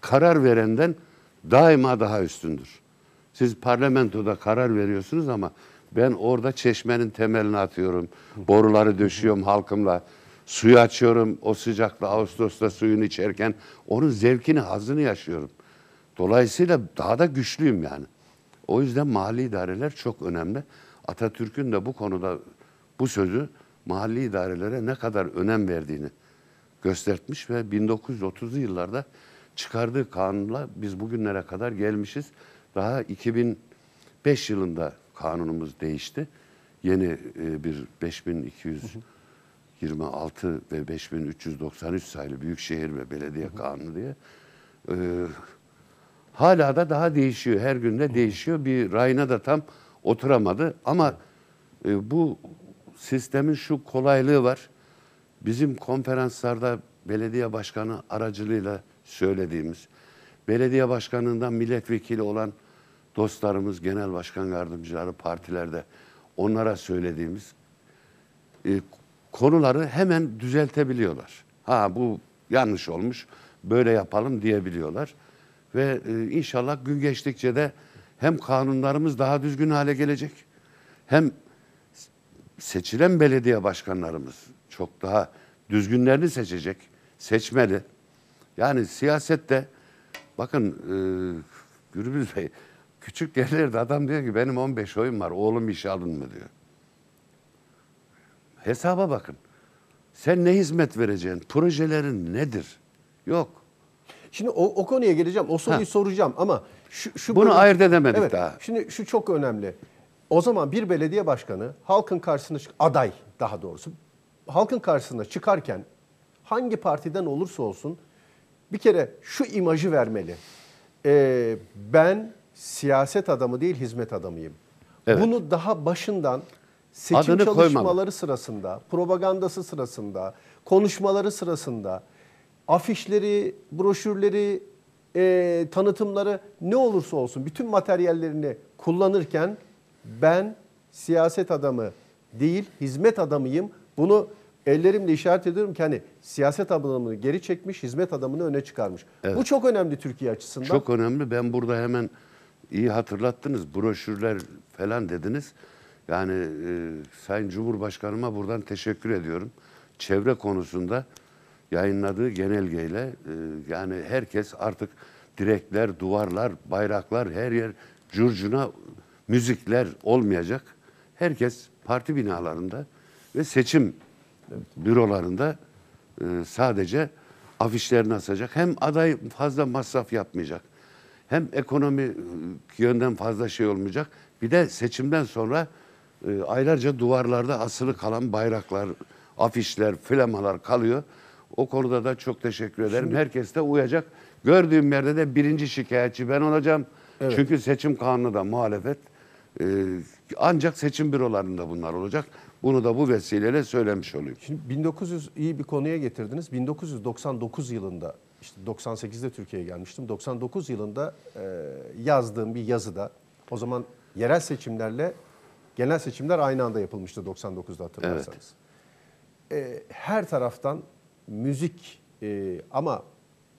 karar verenden daima daha üstündür. Siz parlamentoda karar veriyorsunuz ama ben orada çeşmenin temelini atıyorum. Boruları döşüyorum halkımla. Suyu açıyorum o sıcakta Ağustos'ta suyunu içerken onun zevkini, hazını yaşıyorum. Dolayısıyla daha da güçlüyüm yani. O yüzden mali idareler çok önemli. Atatürk'ün de bu konuda bu sözü mahalli idarelere ne kadar önem verdiğini göstermiş ve 1930'lu yıllarda çıkardığı kanunla biz bugünlere kadar gelmişiz. Daha 2005 yılında kanunumuz değişti. Yeni e, bir 5226 ve 5393 sayılı Büyükşehir ve Belediye Kanunu diye. E, hala da daha değişiyor. Her günde değişiyor. Bir rayına da tam oturamadı. Ama e, bu sistemin şu kolaylığı var. Bizim konferanslarda belediye başkanı aracılığıyla söylediğimiz, belediye başkanından milletvekili olan dostlarımız, genel başkan yardımcıları partilerde onlara söylediğimiz e, konuları hemen düzeltebiliyorlar. Ha bu yanlış olmuş, böyle yapalım diyebiliyorlar. Ve e, inşallah gün geçtikçe de hem kanunlarımız daha düzgün hale gelecek, hem seçilen belediye başkanlarımız çok daha düzgünlerini seçecek, seçmeli. Yani siyasette bakın e, Gürbüz Bey küçük yerlerde adam diyor ki benim 15 oyum var oğlum iş alın mı diyor. Hesaba bakın. Sen ne hizmet vereceksin? Projelerin nedir? Yok. Şimdi o, o konuya geleceğim. O soruyu ha. soracağım ama şu, şu bunu bölüm, ayırt edemedik evet, daha. Şimdi şu çok önemli. O zaman bir belediye başkanı halkın karşısına aday daha doğrusu halkın karşısına çıkarken hangi partiden olursa olsun bir kere şu imajı vermeli. Ee, ben siyaset adamı değil hizmet adamıyım. Evet. Bunu daha başından seçim Adını çalışmaları koymalı. sırasında, propagandası sırasında, konuşmaları sırasında, afişleri, broşürleri, e, tanıtımları ne olursa olsun bütün materyallerini kullanırken ben siyaset adamı değil hizmet adamıyım. Bunu ellerimle işaret ediyorum ki hani siyaset adamını geri çekmiş, hizmet adamını öne çıkarmış. Evet. Bu çok önemli Türkiye açısından. Çok önemli. Ben burada hemen iyi hatırlattınız. Broşürler falan dediniz. Yani e, Sayın Cumhurbaşkanıma buradan teşekkür ediyorum. Çevre konusunda yayınladığı genelgeyle e, yani herkes artık direkler, duvarlar, bayraklar her yer curcuna müzikler olmayacak. Herkes parti binalarında ve seçim evet. bürolarında e, sadece afişlerini asacak. Hem aday fazla masraf yapmayacak. Hem ekonomi e, yönden fazla şey olmayacak. Bir de seçimden sonra e, aylarca duvarlarda asılı kalan bayraklar, afişler, flamalar kalıyor. O konuda da çok teşekkür ederim. Şimdi, Herkes de uyacak. Gördüğüm yerde de birinci şikayetçi ben olacağım. Evet. Çünkü seçim kanunu da muhalefet. Ee, ancak seçim bürolarında bunlar olacak. Bunu da bu vesileyle söylemiş olayım. Şimdi 1900 iyi bir konuya getirdiniz. 1999 yılında işte 98'de Türkiye'ye gelmiştim. 99 yılında e, yazdığım bir yazıda o zaman yerel seçimlerle genel seçimler aynı anda yapılmıştı 99'da hatırlarsanız. Evet. E, her taraftan müzik e, ama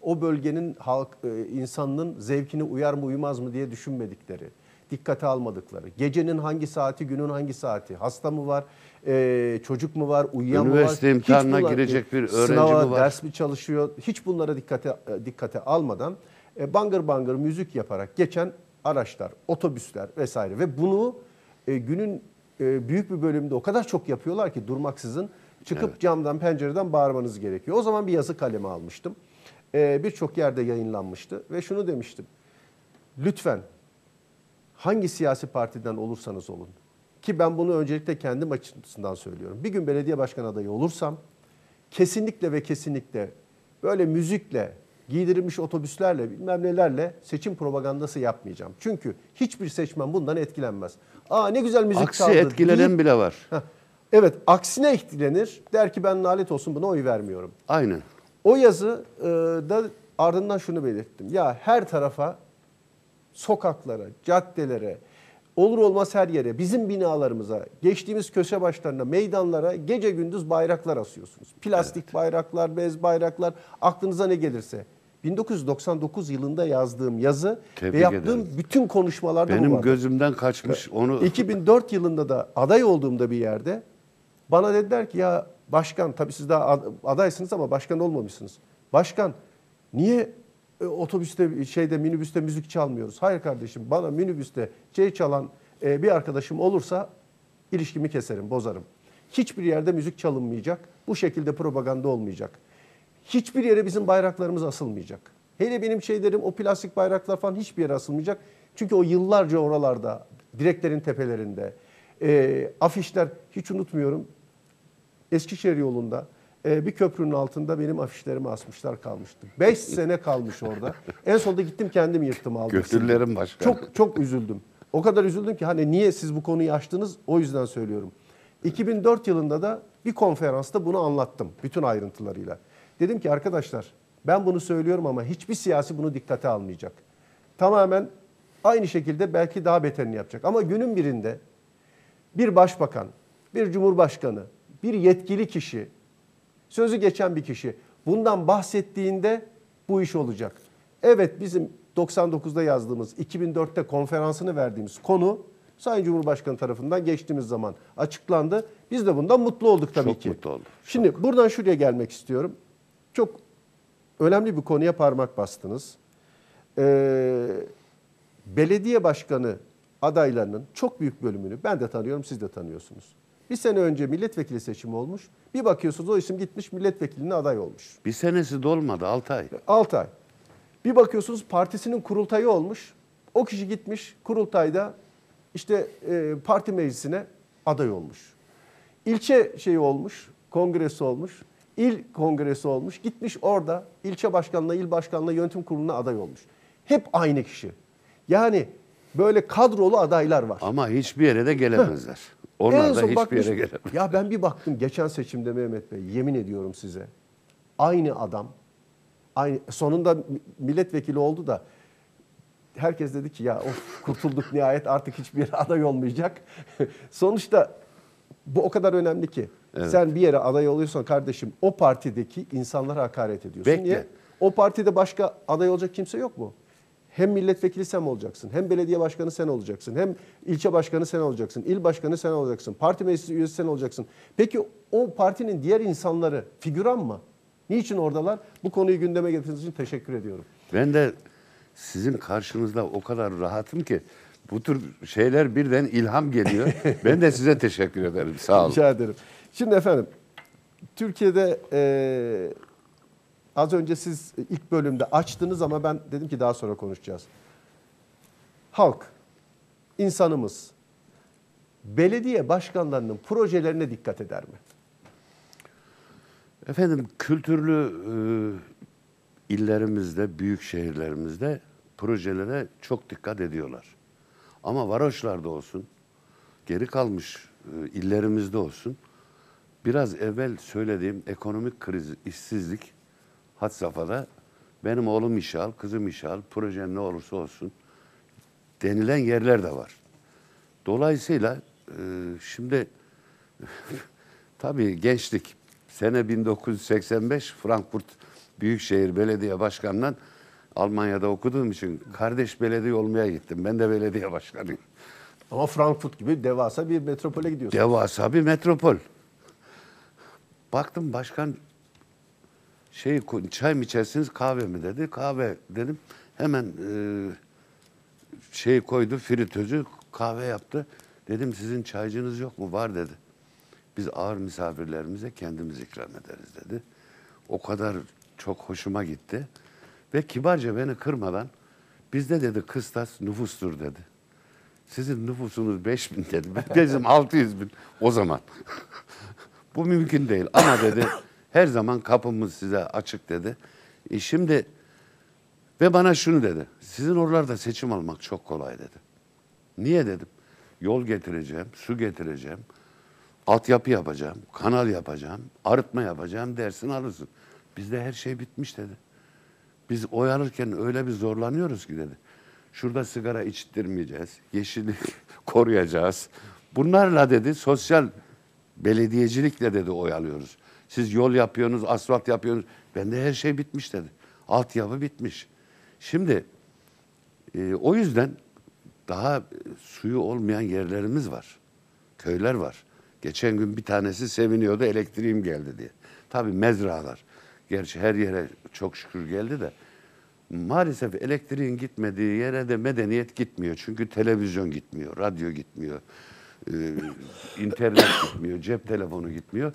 o bölgenin halk insanının zevkini uyar mı uymaz mı diye düşünmedikleri dikkate almadıkları. Gecenin hangi saati, günün hangi saati, hasta mı var, e, çocuk mu var, uyuyan Üniversite mı var? Üniversite imtihanına girecek bir öğrenci sınava, mi var? ders mi çalışıyor? Hiç bunlara dikkate e, dikkate almadan e, bangır bangır müzik yaparak geçen araçlar, otobüsler vesaire ve bunu e, günün e, büyük bir bölümünde o kadar çok yapıyorlar ki durmaksızın çıkıp evet. camdan pencereden bağırmanız gerekiyor. O zaman bir yazı kalemi almıştım. E, birçok yerde yayınlanmıştı ve şunu demiştim. Lütfen hangi siyasi partiden olursanız olun ki ben bunu öncelikle kendim açısından söylüyorum. Bir gün belediye başkan adayı olursam kesinlikle ve kesinlikle böyle müzikle, giydirilmiş otobüslerle bilmem nelerle seçim propagandası yapmayacağım. Çünkü hiçbir seçmen bundan etkilenmez. Aa ne güzel müzik Aksi çaldı. Aksi etkilenen bile var. evet aksine etkilenir. Der ki ben lanet olsun buna oy vermiyorum. Aynen. O yazı e, da ardından şunu belirttim. Ya her tarafa sokaklara, caddelere, olur olmaz her yere, bizim binalarımıza, geçtiğimiz köşe başlarına, meydanlara gece gündüz bayraklar asıyorsunuz. Plastik evet. bayraklar, bez bayraklar, aklınıza ne gelirse. 1999 yılında yazdığım yazı Tebrik ve yaptığım ederim. bütün konuşmalarda Benim bu gözümden kaçmış onu. 2004 yılında da aday olduğumda bir yerde bana dediler ki ya başkan tabii siz daha adaysınız ama başkan olmamışsınız. Başkan niye e, otobüste şeyde minibüste müzik çalmıyoruz. Hayır kardeşim bana minibüste şey çalan e, bir arkadaşım olursa ilişkimi keserim, bozarım. Hiçbir yerde müzik çalınmayacak. Bu şekilde propaganda olmayacak. Hiçbir yere bizim bayraklarımız asılmayacak. Hele benim şeylerim o plastik bayraklar falan hiçbir yere asılmayacak. Çünkü o yıllarca oralarda, direklerin tepelerinde, e, afişler hiç unutmuyorum. Eskişehir yolunda ee, bir köprünün altında benim afişlerimi asmışlar kalmıştı. beş (laughs) sene kalmış orada. En sonunda gittim kendim yırttım aldım. Götürlerim başka. Çok çok üzüldüm. O kadar üzüldüm ki hani niye siz bu konuyu açtınız o yüzden söylüyorum. 2004 yılında da bir konferansta bunu anlattım bütün ayrıntılarıyla. Dedim ki arkadaşlar ben bunu söylüyorum ama hiçbir siyasi bunu dikkate almayacak. Tamamen aynı şekilde belki daha beterini yapacak. Ama günün birinde bir başbakan, bir cumhurbaşkanı, bir yetkili kişi sözü geçen bir kişi bundan bahsettiğinde bu iş olacak. Evet bizim 99'da yazdığımız, 2004'te konferansını verdiğimiz konu Sayın Cumhurbaşkanı tarafından geçtiğimiz zaman açıklandı. Biz de bundan mutlu olduk tabii çok ki. Mutlu olduk, Şimdi olduk. buradan şuraya gelmek istiyorum. Çok önemli bir konuya parmak bastınız. Ee, belediye başkanı adaylarının çok büyük bölümünü ben de tanıyorum, siz de tanıyorsunuz. Bir sene önce milletvekili seçimi olmuş. Bir bakıyorsunuz o isim gitmiş milletvekiline aday olmuş. Bir senesi dolmadı 6 ay. 6 ay. Bir bakıyorsunuz partisinin kurultayı olmuş. O kişi gitmiş kurultayda işte e, parti meclisine aday olmuş. İlçe şeyi olmuş, kongresi olmuş. İl kongresi olmuş. Gitmiş orada ilçe başkanına, il başkanına, yönetim kuruluna aday olmuş. Hep aynı kişi. Yani böyle kadrolu adaylar var. Ama hiçbir yere de (laughs) gelemezler. Onlar en da hiçbir bakmış, yere gelemez. Ya ben bir baktım geçen seçimde Mehmet Bey yemin ediyorum size. Aynı adam aynı sonunda milletvekili oldu da herkes dedi ki ya of kurtulduk nihayet artık hiçbir aday olmayacak. (laughs) Sonuçta bu o kadar önemli ki. Evet. Sen bir yere aday oluyorsan kardeşim o partideki insanlara hakaret ediyorsun. Bekle. Niye? O partide başka aday olacak kimse yok mu? hem milletvekili sen olacaksın, hem belediye başkanı sen olacaksın, hem ilçe başkanı sen olacaksın, il başkanı sen olacaksın, parti meclisi üyesi sen olacaksın. Peki o partinin diğer insanları figüran mı? Niçin oradalar? Bu konuyu gündeme getirdiğiniz için teşekkür ediyorum. Ben de sizin karşınızda o kadar rahatım ki bu tür şeyler birden ilham geliyor. (laughs) ben de size teşekkür ederim. Sağ olun. Rica ederim. Şimdi efendim Türkiye'de e, Az önce siz ilk bölümde açtınız ama ben dedim ki daha sonra konuşacağız. Halk, insanımız belediye başkanlarının projelerine dikkat eder mi? Efendim kültürlü e, illerimizde, büyük şehirlerimizde projelere çok dikkat ediyorlar. Ama varoşlarda olsun, geri kalmış e, illerimizde olsun biraz evvel söylediğim ekonomik kriz, işsizlik hat safhada benim oğlum işe kızım işe al, ne olursa olsun denilen yerler de var. Dolayısıyla e, şimdi (laughs) tabii gençlik sene 1985 Frankfurt Büyükşehir Belediye Başkanı'ndan Almanya'da okuduğum için kardeş belediye olmaya gittim. Ben de belediye başkanıyım. Ama Frankfurt gibi devasa bir metropole gidiyorsun. Devasa bir metropol. Baktım başkan şey çay mı içersiniz kahve mi dedi. Kahve dedim. Hemen e, şey koydu fritözü kahve yaptı. Dedim sizin çaycınız yok mu? Var dedi. Biz ağır misafirlerimize kendimiz ikram ederiz dedi. O kadar çok hoşuma gitti. Ve kibarca beni kırmadan bizde dedi kıstas nüfustur dedi. Sizin nüfusunuz 5 bin dedi. (laughs) Bizim 600 bin o zaman. (laughs) Bu mümkün değil ama dedi her zaman kapımız size açık dedi. E şimdi ve bana şunu dedi. Sizin oralarda seçim almak çok kolay dedi. Niye dedim? Yol getireceğim, su getireceğim, altyapı yapacağım, kanal yapacağım, arıtma yapacağım dersin alırsın. Bizde her şey bitmiş dedi. Biz oy alırken öyle bir zorlanıyoruz ki dedi. Şurada sigara içtirmeyeceğiz, yeşili (laughs) koruyacağız. Bunlarla dedi sosyal belediyecilikle dedi oy alıyoruz. Siz yol yapıyorsunuz, asfalt yapıyorsunuz. Ben de her şey bitmiş dedi. Altyapı bitmiş. Şimdi e, o yüzden daha e, suyu olmayan yerlerimiz var. Köyler var. Geçen gün bir tanesi seviniyordu elektriğim geldi diye. Tabii mezralar. Gerçi her yere çok şükür geldi de. Maalesef elektriğin gitmediği yere de medeniyet gitmiyor. Çünkü televizyon gitmiyor, radyo gitmiyor, e, internet gitmiyor, cep telefonu gitmiyor.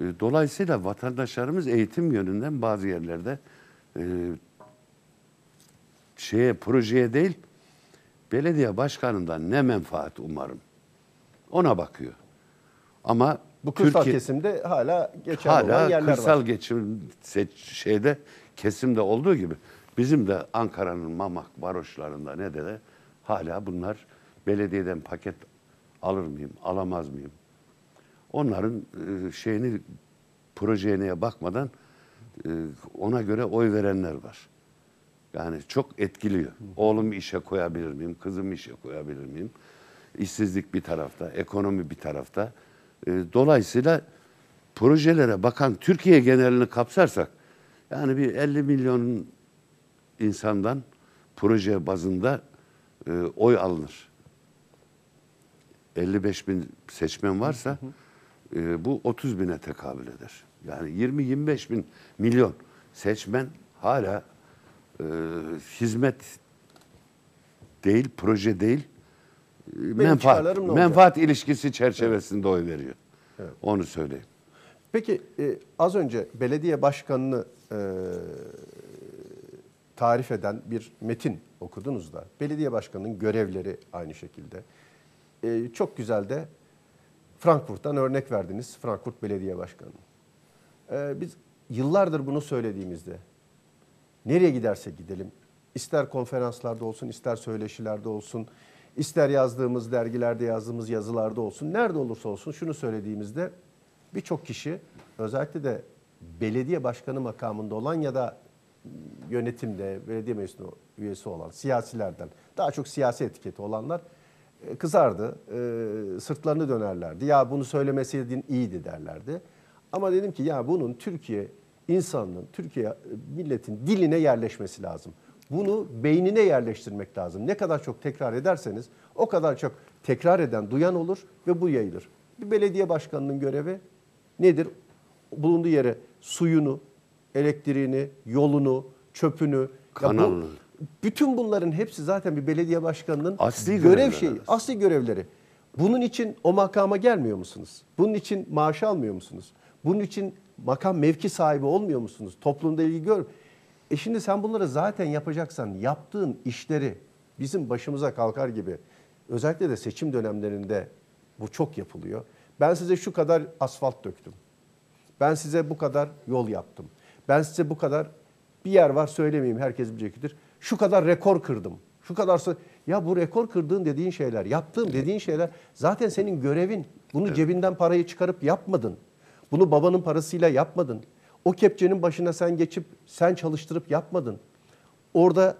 E, dolayısıyla vatandaşlarımız eğitim yönünden bazı yerlerde e, şeye projeye değil belediye başkanından ne menfaat umarım. Ona bakıyor. Ama bu kırsal Türkiye, kesimde hala geçerli hala olan yerler kırsal var. Kırsal geçim şeyde kesimde olduğu gibi bizim de Ankara'nın Mamak varoşlarında ne de hala bunlar belediyeden paket alır mıyım, alamaz mıyım? Onların e, şeyini projeniye bakmadan e, ona göre oy verenler var. Yani çok etkiliyor. Oğlum işe koyabilir miyim? Kızım işe koyabilir miyim? İşsizlik bir tarafta, ekonomi bir tarafta. E, dolayısıyla projelere bakan Türkiye genelini kapsarsak yani bir 50 milyon insandan proje bazında e, oy alınır. 55 bin seçmen varsa hı hı e, bu 30 bine tekabül eder. Yani 20-25 bin milyon seçmen hala e, hizmet değil, proje değil, e, menfaat, menfaat ilişkisi çerçevesinde evet. oy veriyor. Evet. Onu söyleyeyim. Peki e, az önce belediye başkanını e, tarif eden bir metin okudunuz da belediye başkanının görevleri aynı şekilde. E, çok güzel de Frankfurt'tan örnek verdiniz. Frankfurt Belediye Başkanı. Ee, biz yıllardır bunu söylediğimizde nereye giderse gidelim ister konferanslarda olsun, ister söyleşilerde olsun, ister yazdığımız dergilerde yazdığımız yazılarda olsun, nerede olursa olsun şunu söylediğimizde birçok kişi özellikle de belediye başkanı makamında olan ya da yönetimde belediye meclisinde üyesi olan siyasilerden daha çok siyasi etiketi olanlar kızardı. E, sırtlarını dönerlerdi. Ya bunu söylemeseydin iyiydi derlerdi. Ama dedim ki ya bunun Türkiye insanının, Türkiye e, milletin diline yerleşmesi lazım. Bunu beynine yerleştirmek lazım. Ne kadar çok tekrar ederseniz o kadar çok tekrar eden duyan olur ve bu yayılır. Bir belediye başkanının görevi nedir? Bulunduğu yere suyunu, elektriğini, yolunu, çöpünü, kanalını bütün bunların hepsi zaten bir belediye başkanının asli görev şeyi, asli görevleri. Bunun için o makama gelmiyor musunuz? Bunun için maaş almıyor musunuz? Bunun için makam mevki sahibi olmuyor musunuz? Toplumda ilgi gör. E şimdi sen bunları zaten yapacaksan yaptığın işleri bizim başımıza kalkar gibi özellikle de seçim dönemlerinde bu çok yapılıyor. Ben size şu kadar asfalt döktüm. Ben size bu kadar yol yaptım. Ben size bu kadar bir yer var söylemeyeyim herkes bilecektir şu kadar rekor kırdım. Şu kadar ya bu rekor kırdığın dediğin şeyler, yaptığım dediğin şeyler zaten senin görevin. Bunu evet. cebinden parayı çıkarıp yapmadın. Bunu babanın parasıyla yapmadın. O kepçenin başına sen geçip sen çalıştırıp yapmadın. Orada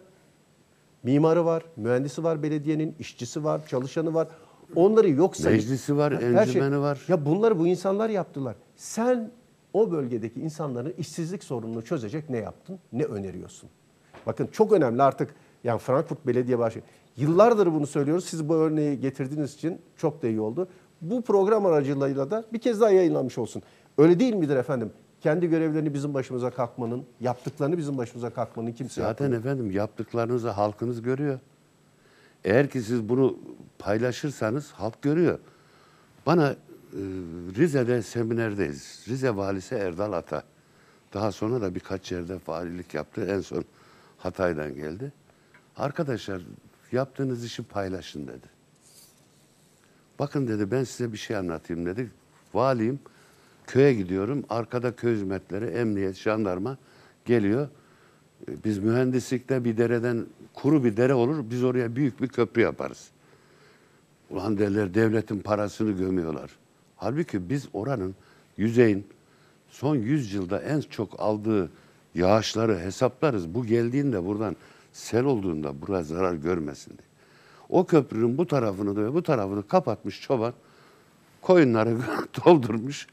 mimarı var, mühendisi var belediyenin, işçisi var, çalışanı var. Onları yoksa meclisi var, her şey- var. Ya bunları bu insanlar yaptılar. Sen o bölgedeki insanların işsizlik sorununu çözecek ne yaptın? Ne öneriyorsun? Bakın çok önemli artık yani Frankfurt Belediye Başkanı. Yıllardır bunu söylüyoruz. Siz bu örneği getirdiğiniz için çok da iyi oldu. Bu program aracılığıyla da bir kez daha yayınlanmış olsun. Öyle değil midir efendim? Kendi görevlerini bizim başımıza kalkmanın, yaptıklarını bizim başımıza kalkmanın kimse Zaten yapmıyor. efendim yaptıklarınızı halkınız görüyor. Eğer ki siz bunu paylaşırsanız halk görüyor. Bana e, Rize'de seminerdeyiz. Rize valisi Erdal Ata. Daha sonra da birkaç yerde valilik yaptı. En son Hatay'dan geldi. Arkadaşlar yaptığınız işi paylaşın dedi. Bakın dedi ben size bir şey anlatayım dedi. Valiyim köye gidiyorum. Arkada köy hizmetleri, emniyet, jandarma geliyor. E, biz mühendislikte bir dereden kuru bir dere olur. Biz oraya büyük bir köprü yaparız. Ulan derler devletin parasını gömüyorlar. Halbuki biz oranın yüzeyin son 100 yılda en çok aldığı yağışları hesaplarız. Bu geldiğinde buradan sel olduğunda bura zarar görmesin diye. O köprünün bu tarafını da ve bu tarafını kapatmış çoban. Koyunları (laughs) doldurmuş.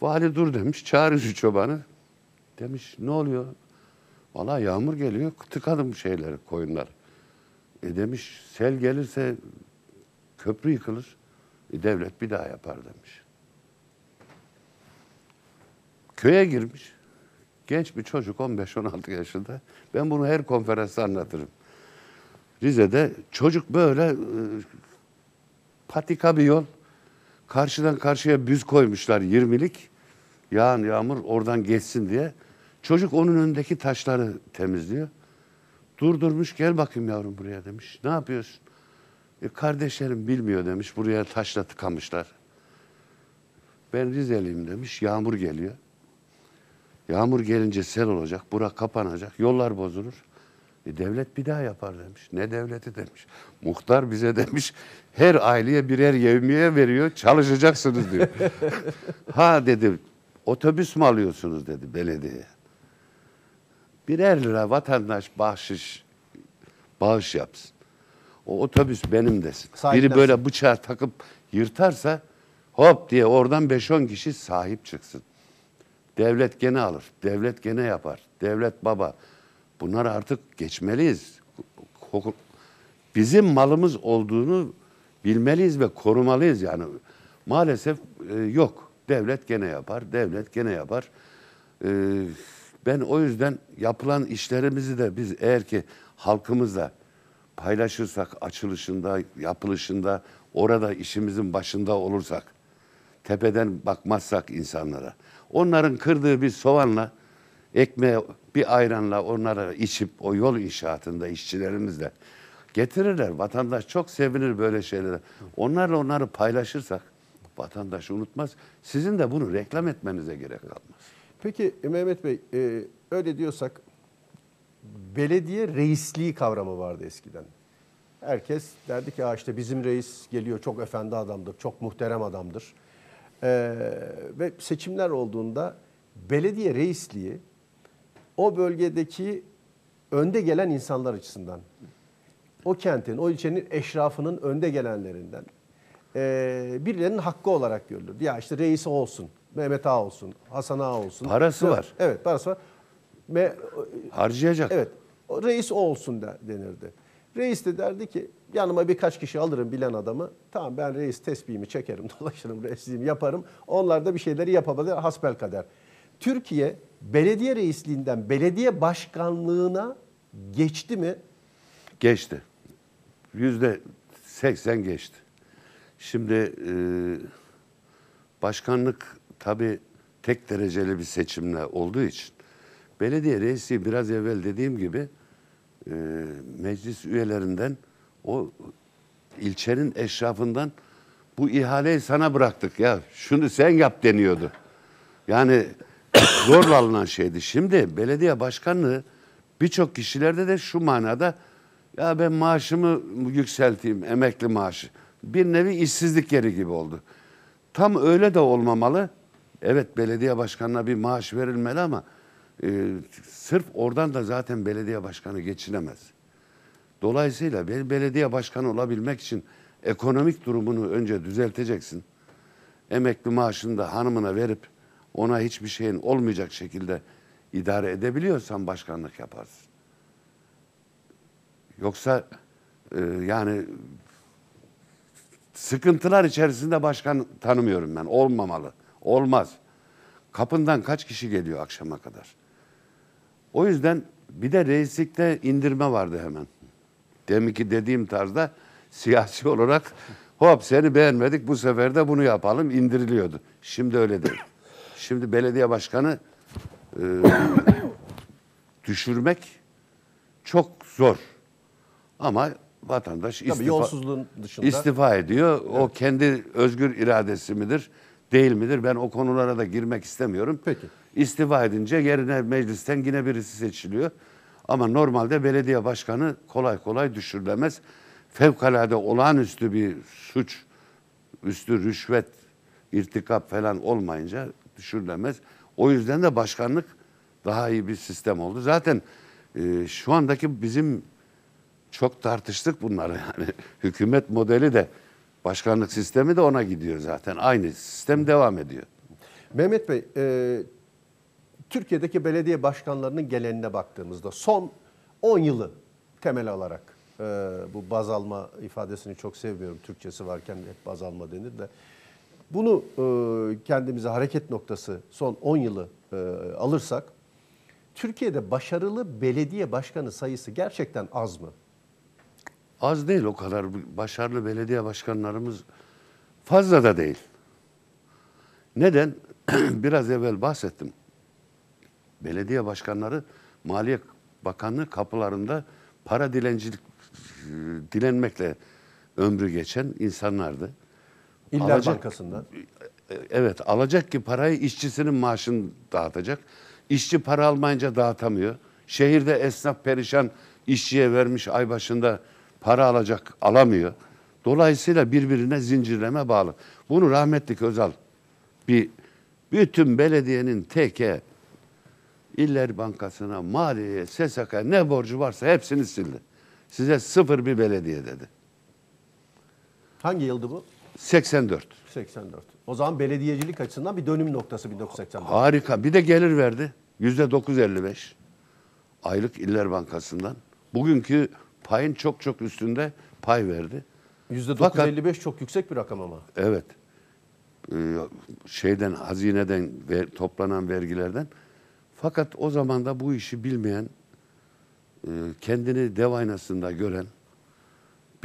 Vali dur demiş. Çağırın şu çobanı. Demiş ne oluyor? Valla yağmur geliyor. Tıkadım şeyleri, koyunları. E demiş sel gelirse köprü yıkılır. E devlet bir daha yapar demiş. Köye girmiş. Genç bir çocuk 15-16 yaşında. Ben bunu her konferansta anlatırım. Rize'de çocuk böyle e, patika bir yol. Karşıdan karşıya büz koymuşlar 20'lik. Yağan yağmur oradan geçsin diye. Çocuk onun önündeki taşları temizliyor. Durdurmuş gel bakayım yavrum buraya demiş. Ne yapıyorsun? E, kardeşlerim bilmiyor demiş. Buraya taşla tıkamışlar. Ben Rizeliyim demiş. Yağmur geliyor. Yağmur gelince sel olacak, burak kapanacak, yollar bozulur. E devlet bir daha yapar demiş. Ne devleti demiş. Muhtar bize demiş her aileye birer yevmiye veriyor çalışacaksınız diyor. (laughs) ha dedi otobüs mü alıyorsunuz dedi belediye. Birer lira vatandaş bahşiş bağış yapsın. O otobüs benim desin. Sahiplensin. Biri böyle bıçağı takıp yırtarsa hop diye oradan 5-10 kişi sahip çıksın. Devlet gene alır, devlet gene yapar, devlet baba. Bunlar artık geçmeliyiz. Bizim malımız olduğunu bilmeliyiz ve korumalıyız yani. Maalesef e, yok. Devlet gene yapar, devlet gene yapar. E, ben o yüzden yapılan işlerimizi de biz eğer ki halkımızla paylaşırsak açılışında, yapılışında, orada işimizin başında olursak, tepeden bakmazsak insanlara, Onların kırdığı bir soğanla, ekmeğe bir ayranla onlara içip o yol inşaatında işçilerimizle getirirler. Vatandaş çok sevinir böyle şeylere. Onlarla onları paylaşırsak vatandaş unutmaz. Sizin de bunu reklam etmenize gerek kalmaz. Peki e, Mehmet Bey e, öyle diyorsak belediye reisliği kavramı vardı eskiden. Herkes derdi ki işte bizim reis geliyor çok efendi adamdır, çok muhterem adamdır. Ee, ve seçimler olduğunda belediye reisliği o bölgedeki önde gelen insanlar açısından, o kentin, o ilçenin eşrafının önde gelenlerinden e, birilerinin hakkı olarak görülür. Ya işte reisi olsun, Mehmet Ağa olsun, Hasan Ağa olsun. Parası var. Evet, parası var. Me, Harcayacak. Evet, reis olsun de, denirdi. Reis de derdi ki Yanıma birkaç kişi alırım bilen adamı. Tamam ben reis tesbihimi çekerim, (laughs) dolaşırım, reisliğimi yaparım. Onlar da bir şeyleri yapabilir. hasbel kader. Türkiye belediye reisliğinden belediye başkanlığına geçti mi? Geçti. Yüzde seksen geçti. Şimdi e, başkanlık tabii tek dereceli bir seçimle olduğu için belediye reisi biraz evvel dediğim gibi e, meclis üyelerinden o ilçenin eşrafından bu ihaleyi sana bıraktık ya şunu sen yap deniyordu. Yani (coughs) zorla alınan şeydi. Şimdi belediye başkanlığı birçok kişilerde de şu manada ya ben maaşımı yükselteyim emekli maaşı. Bir nevi işsizlik yeri gibi oldu. Tam öyle de olmamalı. Evet belediye başkanına bir maaş verilmeli ama e, sırf oradan da zaten belediye başkanı geçinemez. Dolayısıyla bir belediye başkanı olabilmek için ekonomik durumunu önce düzelteceksin. Emekli maaşını da hanımına verip ona hiçbir şeyin olmayacak şekilde idare edebiliyorsan başkanlık yaparsın. Yoksa e, yani sıkıntılar içerisinde başkan tanımıyorum ben. Olmamalı. Olmaz. Kapından kaç kişi geliyor akşama kadar? O yüzden bir de reislikte indirme vardı hemen. Deminki dediğim tarzda siyasi (laughs) olarak hop seni beğenmedik bu sefer de bunu yapalım indiriliyordu. Şimdi öyle değil. Şimdi belediye başkanı e, (coughs) düşürmek çok zor. Ama vatandaş Tabii istifa, yolsuzluğun dışında. istifa ediyor. Evet. O kendi özgür iradesi midir değil midir? Ben o konulara da girmek istemiyorum. Peki. İstifa edince yerine meclisten yine birisi seçiliyor. Ama normalde belediye başkanı kolay kolay düşürülemez. Fevkalade olağanüstü bir suç, üstü rüşvet, irtikap falan olmayınca düşürülemez. O yüzden de başkanlık daha iyi bir sistem oldu. Zaten e, şu andaki bizim çok tartıştık bunları yani. (laughs) Hükümet modeli de başkanlık sistemi de ona gidiyor zaten. Aynı sistem devam ediyor. Mehmet Bey, e, Türkiye'deki belediye başkanlarının gelenine baktığımızda son 10 yılı temel alarak e, bu baz alma ifadesini çok sevmiyorum. Türkçesi varken hep baz alma denir de. Bunu e, kendimize hareket noktası son 10 yılı e, alırsak Türkiye'de başarılı belediye başkanı sayısı gerçekten az mı? Az değil o kadar başarılı belediye başkanlarımız fazla da değil. Neden? (clears throat) Biraz evvel bahsettim belediye başkanları Maliye Bakanlığı kapılarında para dilencilik e, dilenmekle ömrü geçen insanlardı. İller alacak, Bankası'nda. E, evet alacak ki parayı işçisinin maaşını dağıtacak. İşçi para almayınca dağıtamıyor. Şehirde esnaf perişan işçiye vermiş ay başında para alacak alamıyor. Dolayısıyla birbirine zincirleme bağlı. Bunu rahmetli Özal bir bütün belediyenin teke İller Bankası'na, Maliye'ye, sesaka ne borcu varsa hepsini sildi. Size sıfır bir belediye dedi. Hangi yıldı bu? 84. 84. O zaman belediyecilik açısından bir dönüm noktası 1984. Harika. Bir de gelir verdi. %9.55. Aylık İller Bankası'ndan. Bugünkü payın çok çok üstünde pay verdi. %9.55 çok yüksek bir rakam ama. Evet. Ee, şeyden, hazineden ver, toplanan vergilerden fakat o zaman da bu işi bilmeyen, e, kendini dev aynasında gören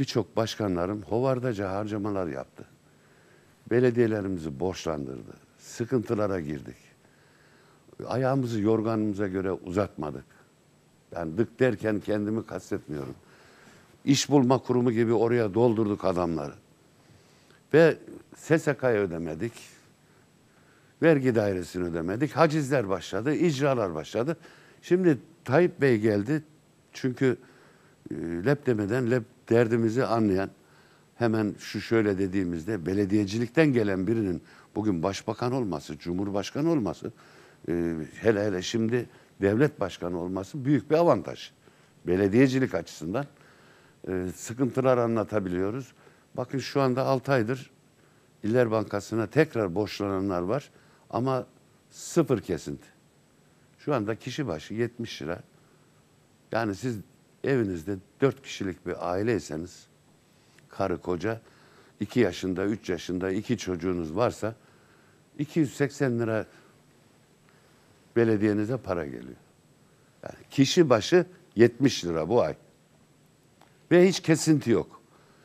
birçok başkanlarım hovardaca harcamalar yaptı. Belediyelerimizi borçlandırdı. Sıkıntılara girdik. Ayağımızı yorganımıza göre uzatmadık. Yani dık derken kendimi kastetmiyorum. İş bulma kurumu gibi oraya doldurduk adamları. Ve SSK'ya ödemedik. Vergi dairesini ödemedik. Hacizler başladı, icralar başladı. Şimdi Tayyip Bey geldi. Çünkü e, lep demeden lep derdimizi anlayan hemen şu şöyle dediğimizde belediyecilikten gelen birinin bugün başbakan olması, cumhurbaşkanı olması e, hele hele şimdi devlet başkanı olması büyük bir avantaj. Belediyecilik açısından e, sıkıntılar anlatabiliyoruz. Bakın şu anda 6 aydır İller Bankası'na tekrar borçlananlar var. Ama sıfır kesinti. Şu anda kişi başı 70 lira. Yani siz evinizde 4 kişilik bir aileyseniz, karı koca, 2 yaşında, 3 yaşında, 2 çocuğunuz varsa 280 lira belediyenize para geliyor. Yani kişi başı 70 lira bu ay. Ve hiç kesinti yok.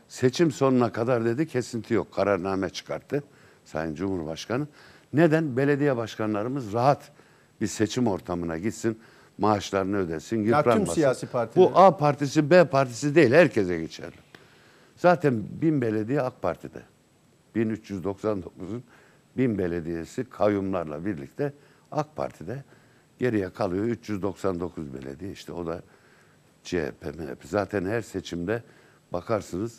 Seçim sonuna kadar dedi kesinti yok. Kararname çıkarttı Sayın Cumhurbaşkanı. Neden? Belediye başkanlarımız rahat bir seçim ortamına gitsin, maaşlarını ödesin, yıpranmasın. Ya tüm siyasi partiler. Bu A partisi, B partisi değil, herkese geçerli. Zaten bin belediye AK Parti'de. 1399'un bin belediyesi kayyumlarla birlikte AK Parti'de. Geriye kalıyor 399 belediye. işte o da CHP, MHP. Zaten her seçimde bakarsınız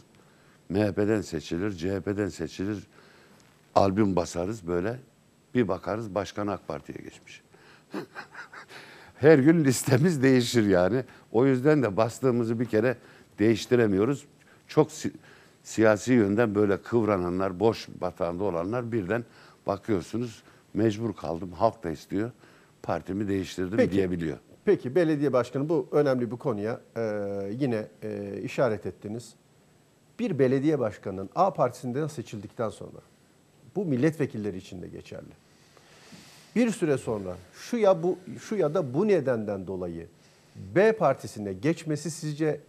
MHP'den seçilir, CHP'den seçilir. Albüm basarız böyle bir bakarız başkan AK Parti'ye geçmiş. (laughs) Her gün listemiz değişir yani. O yüzden de bastığımızı bir kere değiştiremiyoruz. Çok si siyasi yönden böyle kıvrananlar, boş batağında olanlar birden bakıyorsunuz mecbur kaldım, halk da istiyor, partimi değiştirdim Peki. diyebiliyor. Peki belediye başkanı bu önemli bir konuya e, yine e, işaret ettiniz. Bir belediye başkanının A partisinden seçildikten sonra bu milletvekilleri için de geçerli. Bir süre sonra şu ya bu şu ya da bu nedenden dolayı B partisine geçmesi sizce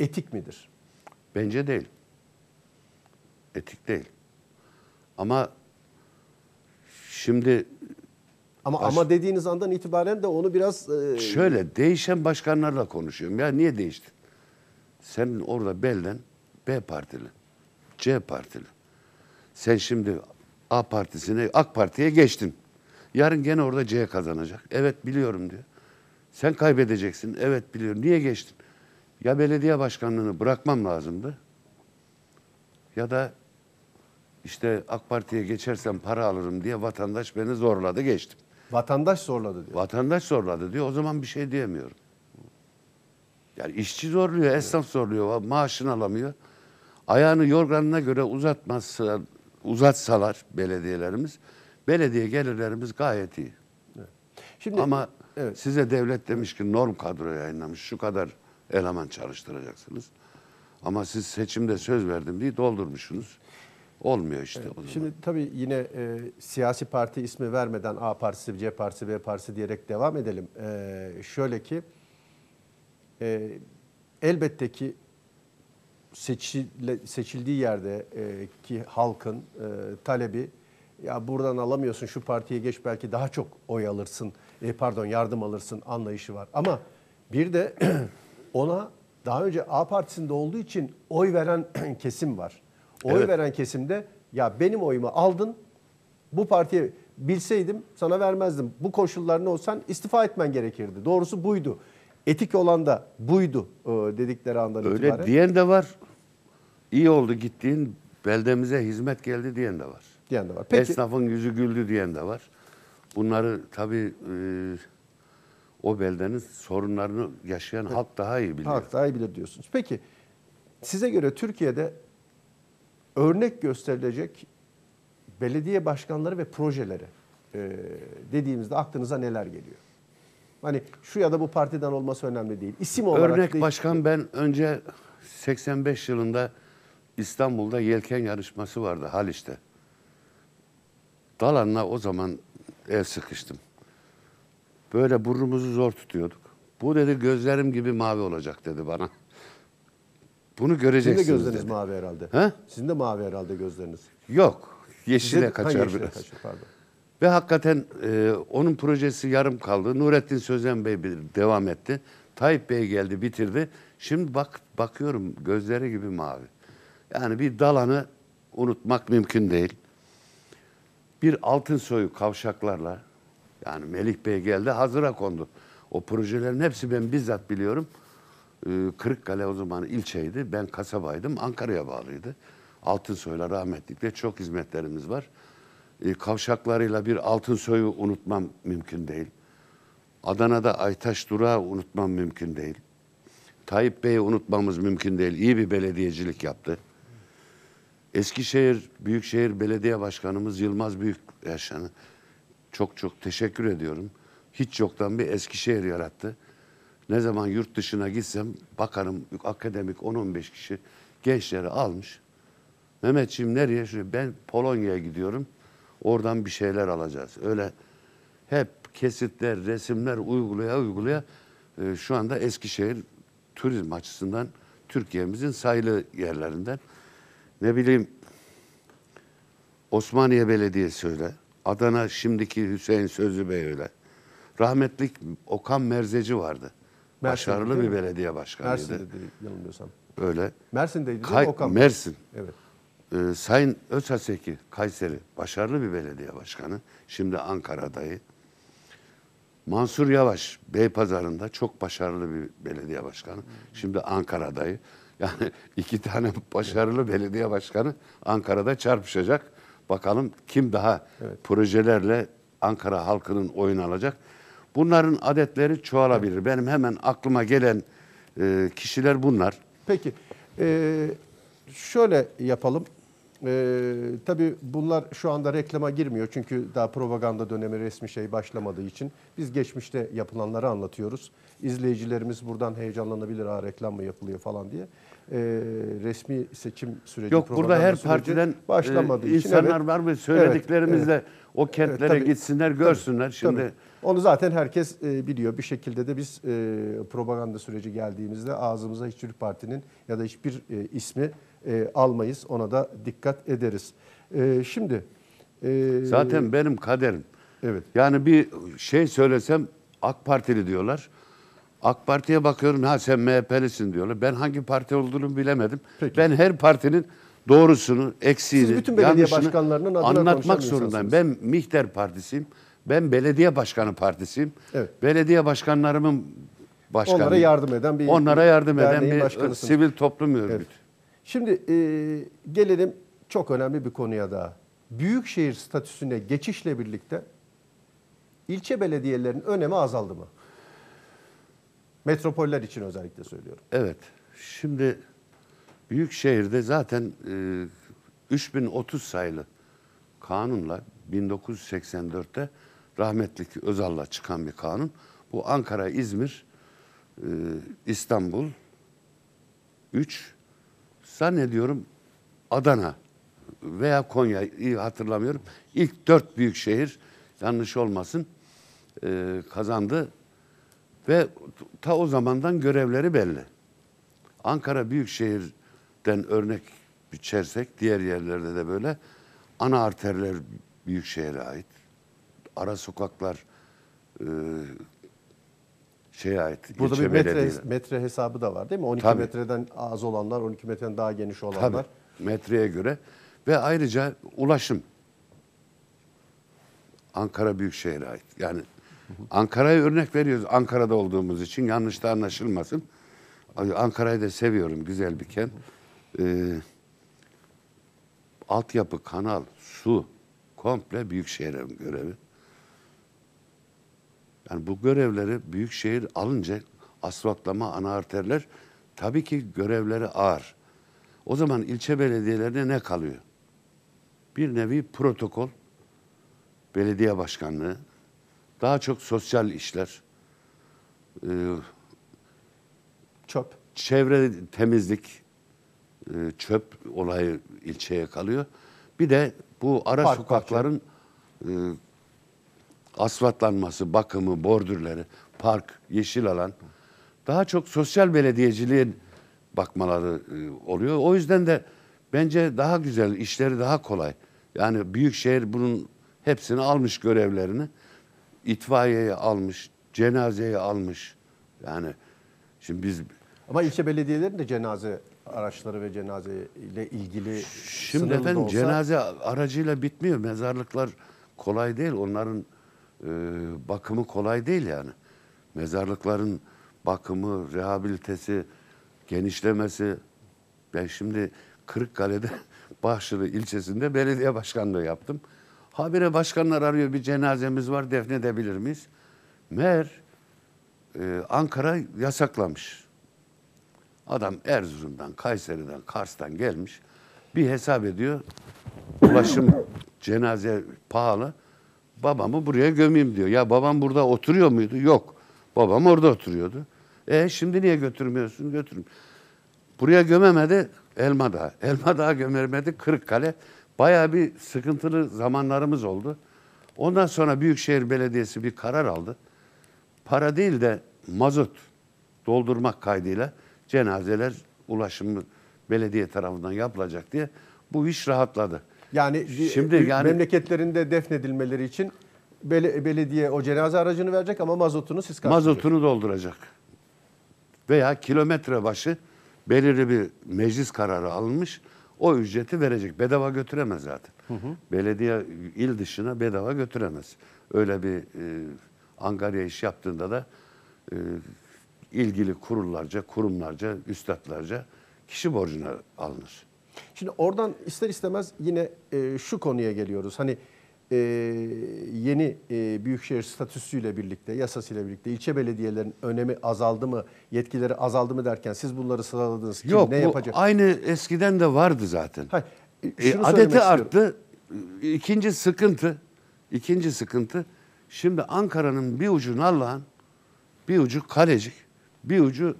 etik midir? Bence değil. Etik değil. Ama şimdi ama baş... ama dediğiniz andan itibaren de onu biraz e... şöyle değişen başkanlarla konuşuyorum. Ya niye değiştin? Sen orada belden B partili, C partili. Sen şimdi A Partisi'ne, AK Parti'ye geçtim. Yarın gene orada C kazanacak. Evet biliyorum diyor. Sen kaybedeceksin. Evet biliyorum. Niye geçtin? Ya belediye başkanlığını bırakmam lazımdı. Ya da işte AK Parti'ye geçersem para alırım diye vatandaş beni zorladı geçtim. Vatandaş zorladı diyor. Vatandaş zorladı diyor. O zaman bir şey diyemiyorum. Yani işçi zorluyor, esnaf zorluyor, maaşını alamıyor. Ayağını yorganına göre uzatmazsa uzatsalar belediyelerimiz, belediye gelirlerimiz gayet iyi. Şimdi ama evet. size devlet demiş ki norm kadro yayınlamış, şu kadar eleman çalıştıracaksınız. Ama siz seçimde söz verdim diye doldurmuşsunuz. Olmuyor işte evet. o zaman. Şimdi tabii yine e, siyasi parti ismi vermeden A partisi, C partisi, B partisi diyerek devam edelim. E, şöyle ki e, elbette ki seçile, seçildiği yerde e, ki halkın e, talebi ya buradan alamıyorsun şu partiye geç belki daha çok oy alırsın e, pardon yardım alırsın anlayışı var. Ama bir de (clears throat) ona daha önce A partisinde olduğu için oy veren (clears throat) kesim var. Oy evet. veren kesimde ya benim oyumu aldın bu partiye bilseydim sana vermezdim. Bu koşullar ne olsan istifa etmen gerekirdi. Doğrusu buydu. Etik olan da buydu e, dedikleri andan Öyle itibaren. Öyle diyen de var iyi oldu gittiğin beldemize hizmet geldi diyen de var. Diyen de var. Peki. Esnafın yüzü güldü diyen de var. Bunları tabii e, o beldenin sorunlarını yaşayan evet. halk daha iyi biliyor. Halk daha iyi bilir diyorsunuz. Peki size göre Türkiye'de örnek gösterilecek belediye başkanları ve projeleri e, dediğimizde aklınıza neler geliyor? Hani şu ya da bu partiden olması önemli değil. İsim olarak Örnek değil. başkan ben önce 85 yılında İstanbul'da yelken yarışması vardı Haliç'te. Dalan'la o zaman el sıkıştım. Böyle burnumuzu zor tutuyorduk. Bu dedi gözlerim gibi mavi olacak dedi bana. Bunu göreceksiniz Sizin de gözleriniz dedi. mavi herhalde. He? Sizin de mavi herhalde gözleriniz. Yok. Yeşile Sizin, kaçar yeşile biraz. Kaçır, pardon. Ve hakikaten e, onun projesi yarım kaldı. Nurettin Sözen Bey bir devam etti. Tayyip Bey geldi bitirdi. Şimdi bak bakıyorum gözleri gibi mavi. Yani bir Dalan'ı unutmak mümkün değil. Bir altın soyu kavşaklarla yani Melih Bey geldi hazıra kondu. O projelerin hepsi ben bizzat biliyorum. Ee, Kırıkkale o zaman ilçeydi. Ben kasabaydım. Ankara'ya bağlıydı. Altınsoy'la rahmetlikle çok hizmetlerimiz var. Ee, kavşaklarıyla bir Altınsoy'u unutmam mümkün değil. Adana'da Aytaş Durağı unutmam mümkün değil. Tayyip Bey'i unutmamız mümkün değil. İyi bir belediyecilik yaptı. Eskişehir Büyükşehir Belediye Başkanımız Yılmaz Büyük Yaşan'ı çok çok teşekkür ediyorum. Hiç yoktan bir Eskişehir yarattı. Ne zaman yurt dışına gitsem bakarım akademik 10-15 kişi gençleri almış. Mehmetciğim nereye? Şuraya. Ben Polonya'ya gidiyorum. Oradan bir şeyler alacağız. Öyle hep kesitler, resimler uygulaya uygulaya e, şu anda Eskişehir turizm açısından Türkiye'mizin sayılı yerlerinden ne bileyim Osmaniye Belediyesi öyle. Adana şimdiki Hüseyin Sözlü Bey öyle. Rahmetlik Okan Merzeci vardı. Mersin'de Başarılı bir belediye başkanıydı. Mersin'deydi, değil, yanılmıyorsam. Öyle. Mersin'deydi değil mi Okan? Mersin. Evet. Ee, Sayın Özhaseki Kayseri başarılı bir belediye başkanı. Şimdi Ankara'dayı. Mansur Yavaş Beypazarı'nda çok başarılı bir belediye başkanı. Şimdi Ankara'dayı. Yani iki tane başarılı belediye başkanı Ankara'da çarpışacak. Bakalım kim daha evet. projelerle Ankara halkının oyunu alacak. Bunların adetleri çoğalabilir. Evet. Benim hemen aklıma gelen e, kişiler bunlar. Peki e, şöyle yapalım. E, tabii bunlar şu anda reklama girmiyor. Çünkü daha propaganda dönemi resmi şey başlamadığı için. Biz geçmişte yapılanları anlatıyoruz. İzleyicilerimiz buradan heyecanlanabilir. Ha reklam mı yapılıyor falan diye e, resmi seçim süreci Yok burada her partiden başlamadı. e, insanlar evet, var mı söylediklerimizle evet, o kentlere tabii, gitsinler görsünler tabii, şimdi. Tabii. Onu zaten herkes e, biliyor. Bir şekilde de biz e, propaganda süreci geldiğimizde ağzımıza hiçbir partinin ya da hiçbir e, ismi e, almayız. Ona da dikkat ederiz. E, şimdi e, zaten benim kaderim. Evet. Yani bir şey söylesem AK Partili diyorlar. AK Parti'ye bakıyorum ha sen MHP'lisin diyorlar. Ben hangi parti olduğunu bilemedim. Peki. Ben her partinin doğrusunu, eksiğini, bütün belediye başkanlarının adına anlatmak zorundayım. Ben Mihter Partisi'yim. Ben belediye başkanı partisiyim. Evet. Belediye başkanlarımın başkanı. Onlara yardım eden bir Onlara yardım eden bir sivil toplum örgütü. Evet. Şimdi e, gelelim çok önemli bir konuya daha. Büyükşehir statüsüne geçişle birlikte ilçe belediyelerinin önemi azaldı mı? Metropoller için özellikle söylüyorum. Evet. Şimdi büyük şehirde zaten e, 3030 sayılı kanunla 1984'te rahmetlik Özal'la çıkan bir kanun. Bu Ankara, İzmir, e, İstanbul 3 zannediyorum Adana veya Konya iyi hatırlamıyorum. İlk dört büyük şehir yanlış olmasın e, kazandı. Ve ta o zamandan görevleri belli. Ankara Büyükşehir'den örnek biçersek diğer yerlerde de böyle ana arterler Büyükşehir'e ait. Ara sokaklar e, şeye ait. Burada bir metre, metre hesabı da var değil mi? 12 Tabii. metreden az olanlar, 12 metreden daha geniş olanlar. Tabii. Metreye göre ve ayrıca ulaşım Ankara Büyükşehir'e ait. Yani Ankara'ya örnek veriyoruz. Ankara'da olduğumuz için yanlış da anlaşılmasın. Ankara'yı da seviyorum. Güzel bir kent. Ee, altyapı, kanal, su komple Büyükşehir'in görevi. Yani bu görevleri Büyükşehir alınca asfaltlama, ana arterler tabii ki görevleri ağır. O zaman ilçe belediyelerine ne kalıyor? Bir nevi protokol, belediye başkanlığı, daha çok sosyal işler. E, çöp. Çevre temizlik, e, çöp olayı ilçeye kalıyor. Bir de bu ara Park, sokakların e, asfaltlanması, bakımı, bordürleri, park, yeşil alan. Daha çok sosyal belediyeciliğin bakmaları e, oluyor. O yüzden de bence daha güzel, işleri daha kolay. Yani büyük şehir bunun hepsini almış görevlerini itfaiyeyi almış, cenazeyi almış. Yani şimdi biz ama ilçe belediyelerinin de cenaze araçları ve cenaze ile ilgili Şimdi efendim olsa... cenaze aracıyla bitmiyor. Mezarlıklar kolay değil. Onların e, bakımı kolay değil yani. Mezarlıkların bakımı, rehabilitesi, genişlemesi. Ben şimdi Kırıkkale'de (laughs) Bahşişi ilçesinde belediye başkanlığı yaptım. Habire başkanlar arıyor bir cenazemiz var defnedebilir miyiz? Meğer e, Ankara yasaklamış. Adam Erzurum'dan, Kayseri'den, Kars'tan gelmiş. Bir hesap ediyor. Ulaşım cenaze pahalı. Babamı buraya gömeyim diyor. Ya babam burada oturuyor muydu? Yok. Babam orada oturuyordu. E şimdi niye götürmüyorsun? Götürün. Buraya gömemedi Elmadağ. Elmadağ gömermedi Kırıkkale. Bayağı bir sıkıntılı zamanlarımız oldu. Ondan sonra Büyükşehir Belediyesi bir karar aldı. Para değil de mazot doldurmak kaydıyla cenazeler ulaşımı belediye tarafından yapılacak diye bu iş rahatladı. Yani e, şimdi e, yani, memleketlerinde defnedilmeleri için bele, belediye o cenaze aracını verecek ama mazotunu siz karşılayacak. Mazotunu dolduracak. Veya kilometre başı belirli bir meclis kararı alınmış o ücreti verecek. Bedava götüremez zaten. Hı hı. Belediye il dışına bedava götüremez. Öyle bir e, Angarya iş yaptığında da e, ilgili kurullarca, kurumlarca, üstadlarca kişi borcuna alınır. Şimdi oradan ister istemez yine e, şu konuya geliyoruz. Hani e, yeni e, büyükşehir statüsüyle birlikte, yasasıyla birlikte ilçe belediyelerin önemi azaldı mı, yetkileri azaldı mı derken siz bunları sıraladınız. Kim Yok, ne yapacak? aynı eskiden de vardı zaten. Hayır, e, e adeti arttı. İkinci sıkıntı, ikinci sıkıntı şimdi Ankara'nın bir ucu Nallıhan, bir ucu Kalecik, bir ucu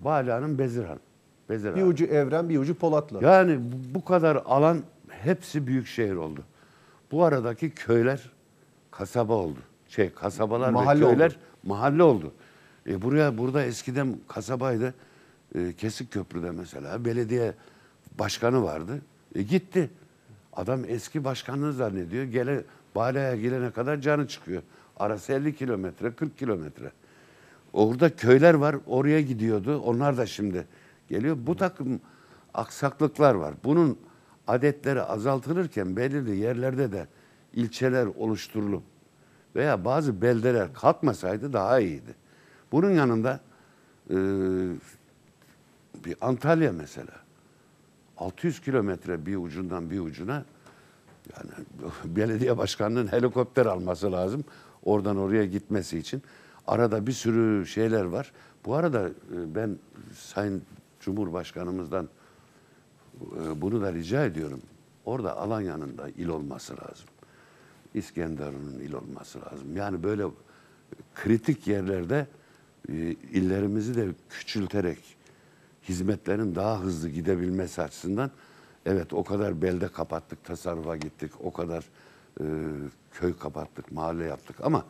Bala'nın Bezirhan. Bezirhan. Bir ucu Evren, bir ucu Polatlı. Yani bu kadar alan hepsi büyük şehir oldu. Bu aradaki köyler kasaba oldu. Şey kasabalar mahalle ve köyler oldu. mahalle oldu. E buraya burada eskiden kasabaydı. E, Kesik Köprü'de mesela belediye başkanı vardı. E gitti. Adam eski başkanlığı zannediyor. Gele Bala'ya gelene kadar canı çıkıyor. Arası 50 kilometre, 40 kilometre. Orada köyler var. Oraya gidiyordu. Onlar da şimdi geliyor. Bu takım aksaklıklar var. Bunun adetleri azaltılırken belirli yerlerde de ilçeler oluşturulup veya bazı beldeler kalkmasaydı daha iyiydi. Bunun yanında e, bir Antalya mesela 600 kilometre bir ucundan bir ucuna yani (laughs) belediye başkanının helikopter alması lazım oradan oraya gitmesi için. Arada bir sürü şeyler var. Bu arada e, ben Sayın Cumhurbaşkanımızdan ee, bunu da rica ediyorum. Orada Alanya'nın da il olması lazım. İskenderun'un il olması lazım. Yani böyle kritik yerlerde e, illerimizi de küçülterek hizmetlerin daha hızlı gidebilmesi açısından evet o kadar belde kapattık, tasarrufa gittik, o kadar e, köy kapattık, mahalle yaptık ama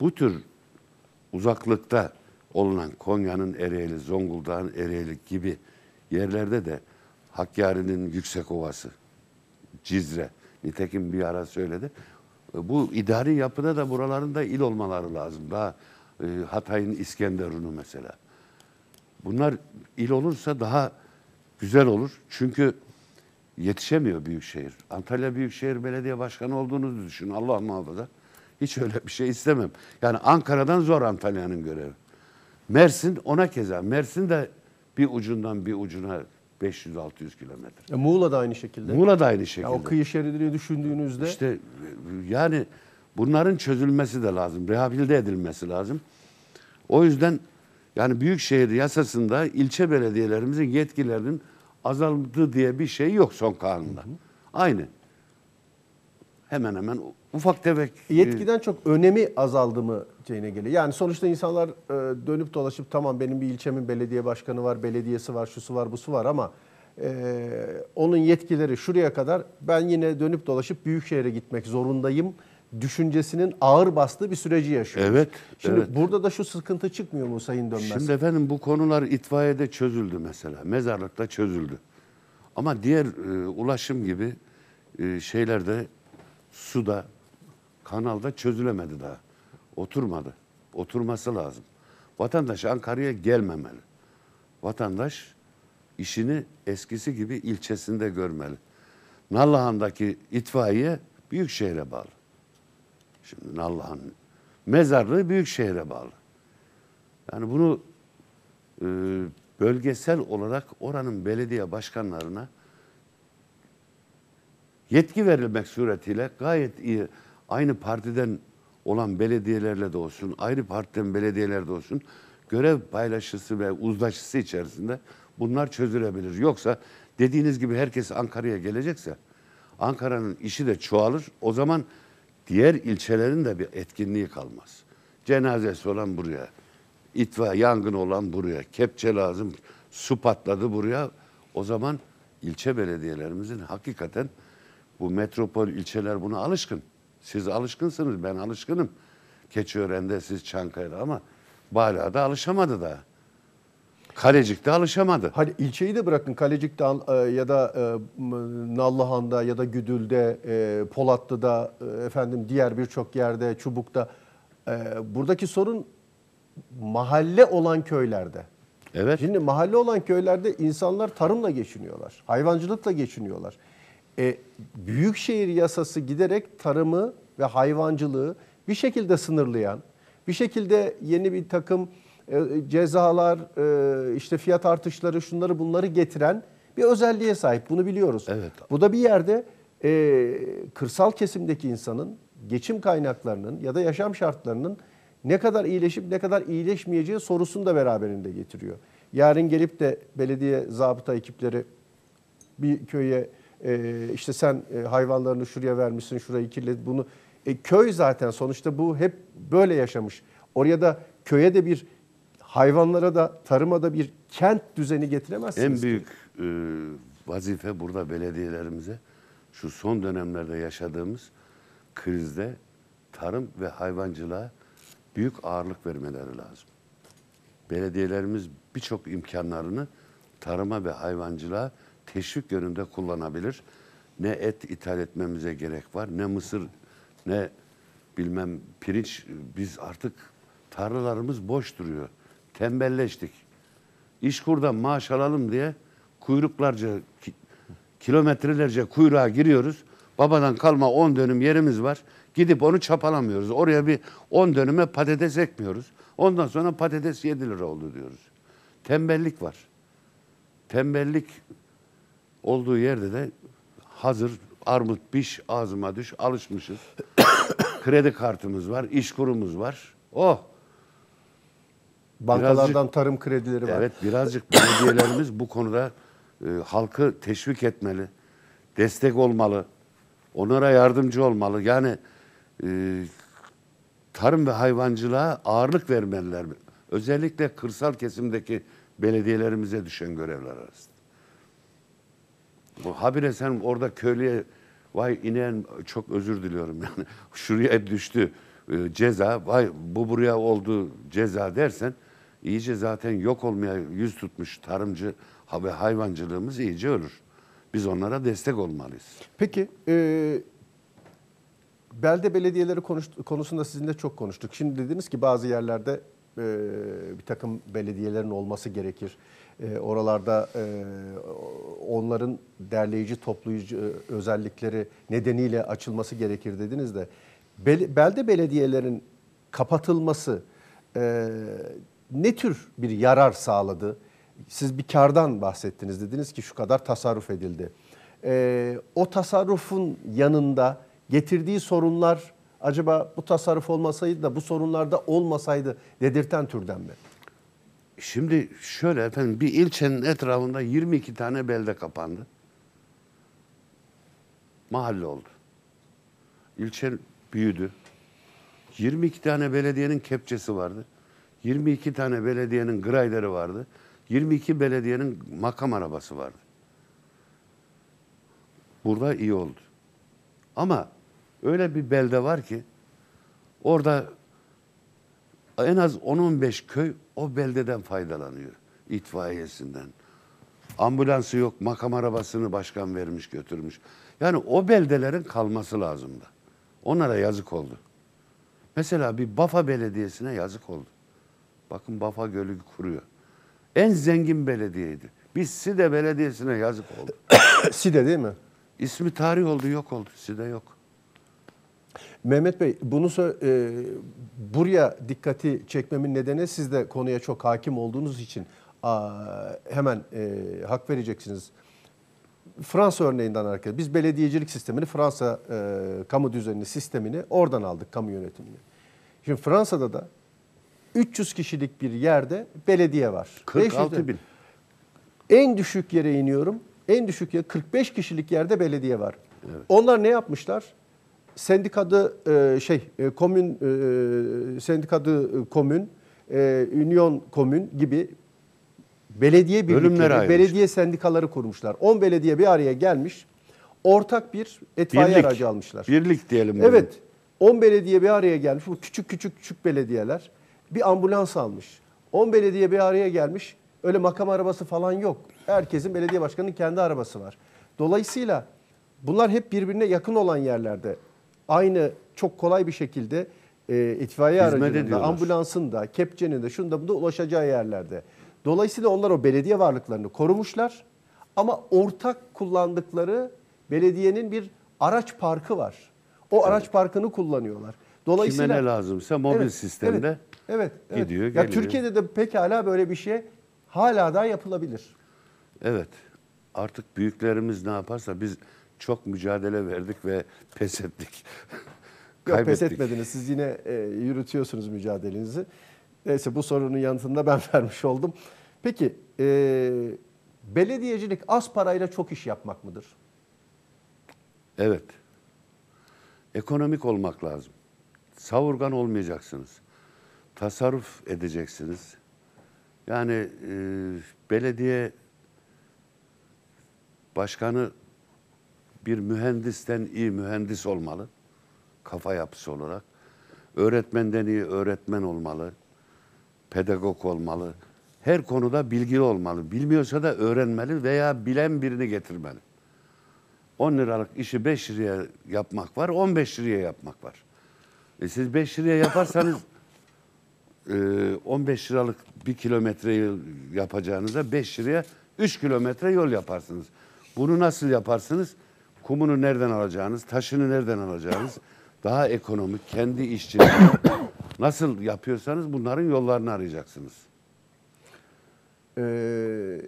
bu tür uzaklıkta olunan Konya'nın Ereğli, Zonguldak'ın Ereğli gibi yerlerde de Hakkari'nin yüksek ovası Cizre. Nitekim bir ara söyledi. E, bu idari yapıda da buraların da il olmaları lazım. Daha e, Hatay'ın İskenderun'u mesela. Bunlar il olursa daha güzel olur. Çünkü yetişemiyor büyükşehir. Antalya Büyükşehir Belediye Başkanı olduğunuzu düşün. Allah muhafaza. Hiç öyle bir şey istemem. Yani Ankara'dan zor Antalya'nın görevi. Mersin ona keza. Mersin de bir ucundan bir ucuna 500-600 kilometre. E, Muğla da aynı şekilde. Muğla da aynı şekilde. Ya o kıyı şeridini düşündüğünüzde... İşte e, yani bunların çözülmesi de lazım. Rehabilite edilmesi lazım. O yüzden yani büyükşehir yasasında ilçe belediyelerimizin yetkilerinin azaldığı diye bir şey yok son kanunda. Aynı hemen hemen ufak tefek... E, Yetkiden çok önemi azaldı mı Ceyne Geli? Yani sonuçta insanlar e, dönüp dolaşıp tamam benim bir ilçemin belediye başkanı var, belediyesi var, şusu var, busu var ama e, onun yetkileri şuraya kadar ben yine dönüp dolaşıp büyük şehre gitmek zorundayım düşüncesinin ağır bastığı bir süreci yaşıyoruz. Evet. Şimdi evet. burada da şu sıkıntı çıkmıyor mu Sayın Dönmez? Şimdi efendim bu konular itfaiyede çözüldü mesela. Mezarlıkta çözüldü. Ama diğer e, ulaşım gibi e, şeylerde suda, kanalda çözülemedi daha. Oturmadı. Oturması lazım. Vatandaş Ankara'ya gelmemeli. Vatandaş işini eskisi gibi ilçesinde görmeli. Nallıhan'daki itfaiye büyük şehre bağlı. Şimdi Nallıhan mezarlığı büyük şehre bağlı. Yani bunu e, bölgesel olarak oranın belediye başkanlarına yetki verilmek suretiyle gayet iyi aynı partiden olan belediyelerle de olsun, ayrı partiden belediyeler de olsun görev paylaşısı ve uzlaşısı içerisinde bunlar çözülebilir. Yoksa dediğiniz gibi herkes Ankara'ya gelecekse Ankara'nın işi de çoğalır. O zaman diğer ilçelerin de bir etkinliği kalmaz. Cenazesi olan buraya, itfa yangın olan buraya, kepçe lazım, su patladı buraya. O zaman ilçe belediyelerimizin hakikaten bu metropol ilçeler buna alışkın. Siz alışkınsınız, ben alışkınım. Keçiören'de siz Çankaya'da ama Bayra'da alışamadı daha. Kalecik'te alışamadı. Hani ilçeyi de bırakın Kalecik'te e, ya da e, Nallıhan'da ya da Güdül'de, e, Polatlı'da, efendim diğer birçok yerde, Çubuk'ta. Buradaki sorun mahalle olan köylerde. Evet. Şimdi mahalle olan köylerde insanlar tarımla geçiniyorlar. Hayvancılıkla geçiniyorlar. E, büyükşehir yasası giderek tarımı ve hayvancılığı bir şekilde sınırlayan, bir şekilde yeni bir takım e, cezalar, e, işte fiyat artışları, şunları bunları getiren bir özelliğe sahip. Bunu biliyoruz. Evet. Bu da bir yerde e, kırsal kesimdeki insanın geçim kaynaklarının ya da yaşam şartlarının ne kadar iyileşip ne kadar iyileşmeyeceği sorusunu da beraberinde getiriyor. Yarın gelip de belediye zabıta ekipleri bir köye e, işte sen e, hayvanlarını şuraya vermişsin, şurayı kirlet bunu. E, köy zaten sonuçta bu hep böyle yaşamış. Oraya da köye de bir hayvanlara da tarıma da bir kent düzeni getiremezsiniz. En büyük e, vazife burada belediyelerimize şu son dönemlerde yaşadığımız krizde tarım ve hayvancılığa büyük ağırlık vermeleri lazım. Belediyelerimiz birçok imkanlarını tarıma ve hayvancılığa teşvik yönünde kullanabilir. Ne et ithal etmemize gerek var, ne mısır, ne bilmem pirinç. Biz artık tarlalarımız boş duruyor. Tembelleştik. İşkur'dan maaş alalım diye kuyruklarca, kilometrelerce kuyruğa giriyoruz. Babadan kalma 10 dönüm yerimiz var. Gidip onu çapalamıyoruz. Oraya bir 10 dönüme patates ekmiyoruz. Ondan sonra patates 7 lira oldu diyoruz. Tembellik var. Tembellik Olduğu yerde de hazır armut piş ağzıma düş alışmışız. (coughs) Kredi kartımız var, iş kurumuz var. Oh! Bankalardan birazcık, tarım kredileri var. Evet birazcık belediyelerimiz bu konuda e, halkı teşvik etmeli. Destek olmalı. Onlara yardımcı olmalı. Yani e, tarım ve hayvancılığa ağırlık vermeliler. Özellikle kırsal kesimdeki belediyelerimize düşen görevler arasında habire sen orada köylüye vay inen çok özür diliyorum yani (laughs) şuraya düştü e, ceza vay bu buraya oldu ceza dersen iyice zaten yok olmaya yüz tutmuş tarımcı ve hayvancılığımız iyice ölür. Biz onlara destek olmalıyız. Peki e, belde belediyeleri konuş, konusunda sizinle çok konuştuk. Şimdi dediniz ki bazı yerlerde e, bir takım belediyelerin olması gerekir. Ee, oralarda e, onların derleyici toplayıcı e, özellikleri nedeniyle açılması gerekir dediniz de bel, belde belediyelerin kapatılması e, ne tür bir yarar sağladı? Siz bir kardan bahsettiniz dediniz ki şu kadar tasarruf edildi. o tasarrufun yanında getirdiği sorunlar acaba bu tasarruf olmasaydı da bu sorunlarda olmasaydı dedirten türden mi? Şimdi şöyle efendim bir ilçenin etrafında 22 tane belde kapandı. Mahalle oldu. İlçe büyüdü. 22 tane belediyenin kepçesi vardı. 22 tane belediyenin grayları vardı. 22 belediyenin makam arabası vardı. Burada iyi oldu. Ama öyle bir belde var ki orada en az 10-15 köy o beldeden faydalanıyor itfaiyesinden. Ambulansı yok, makam arabasını başkan vermiş götürmüş. Yani o beldelerin kalması lazımdı. Onlara yazık oldu. Mesela bir Bafa Belediyesi'ne yazık oldu. Bakın Bafa Gölü kuruyor. En zengin belediyeydi. Biz Side Belediyesi'ne yazık oldu. (coughs) Side değil mi? İsmi tarih oldu, yok oldu. Side yok. Mehmet Bey bunu e, buraya dikkati çekmemin nedeni siz de konuya çok hakim olduğunuz için a, hemen e, hak vereceksiniz. Fransa örneğinden hareket. Biz belediyecilik sistemini Fransa e, kamu düzenini sistemini oradan aldık kamu yönetimini. Şimdi Fransa'da da 300 kişilik bir yerde belediye var. 46 bin. En düşük yere iniyorum. En düşük yer 45 kişilik yerde belediye var. Evet. Onlar ne yapmışlar? Sendikadı e, şey e, komün e, sendikadı komün, e, Union komün gibi belediye birlikleri, belediye sendikaları kurmuşlar. 10 belediye bir araya gelmiş. Ortak bir etfaiye birlik, aracı almışlar. Birlik diyelim. Bunu. Evet. 10 belediye bir araya gelmiş. Bu küçük küçük küçük belediyeler bir ambulans almış. 10 belediye bir araya gelmiş. Öyle makam arabası falan yok. Herkesin belediye başkanının kendi arabası var. Dolayısıyla bunlar hep birbirine yakın olan yerlerde aynı çok kolay bir şekilde e, itfaiye Hizmet aracının ediyorlar. da, ambulansın da, kepçenin de, şunda bunda ulaşacağı yerlerde. Dolayısıyla onlar o belediye varlıklarını korumuşlar ama ortak kullandıkları belediyenin bir araç parkı var. O evet. araç parkını kullanıyorlar. Dolayısıyla kime ne lazımsa mobil evet, sistemde evet, evet, evet. gidiyor, geliyor. Ya Türkiye'de de pekala böyle bir şey hala da yapılabilir. Evet. Artık büyüklerimiz ne yaparsa biz çok mücadele verdik ve pes ettik. Yok, pes etmediniz. Siz yine e, yürütüyorsunuz mücadelenizi. Neyse bu sorunun yanıtını da ben (laughs) vermiş oldum. Peki e, belediyecilik az parayla çok iş yapmak mıdır? Evet. Ekonomik olmak lazım. Savurgan olmayacaksınız. Tasarruf edeceksiniz. Yani e, belediye başkanı bir mühendisten iyi mühendis olmalı. Kafa yapısı olarak. Öğretmenden iyi öğretmen olmalı. Pedagog olmalı. Her konuda bilgili olmalı. Bilmiyorsa da öğrenmeli veya bilen birini getirmeli. 10 liralık işi 5 liraya yapmak var, 15 liraya yapmak var. E siz 5 liraya yaparsanız 15 (laughs) e, liralık bir kilometre yapacağınıza 5 liraya 3 kilometre yol yaparsınız. Bunu nasıl yaparsınız? kumunu nereden alacağınız, taşını nereden alacağınız, daha ekonomik, kendi işçilerini (coughs) nasıl yapıyorsanız bunların yollarını arayacaksınız. Ee,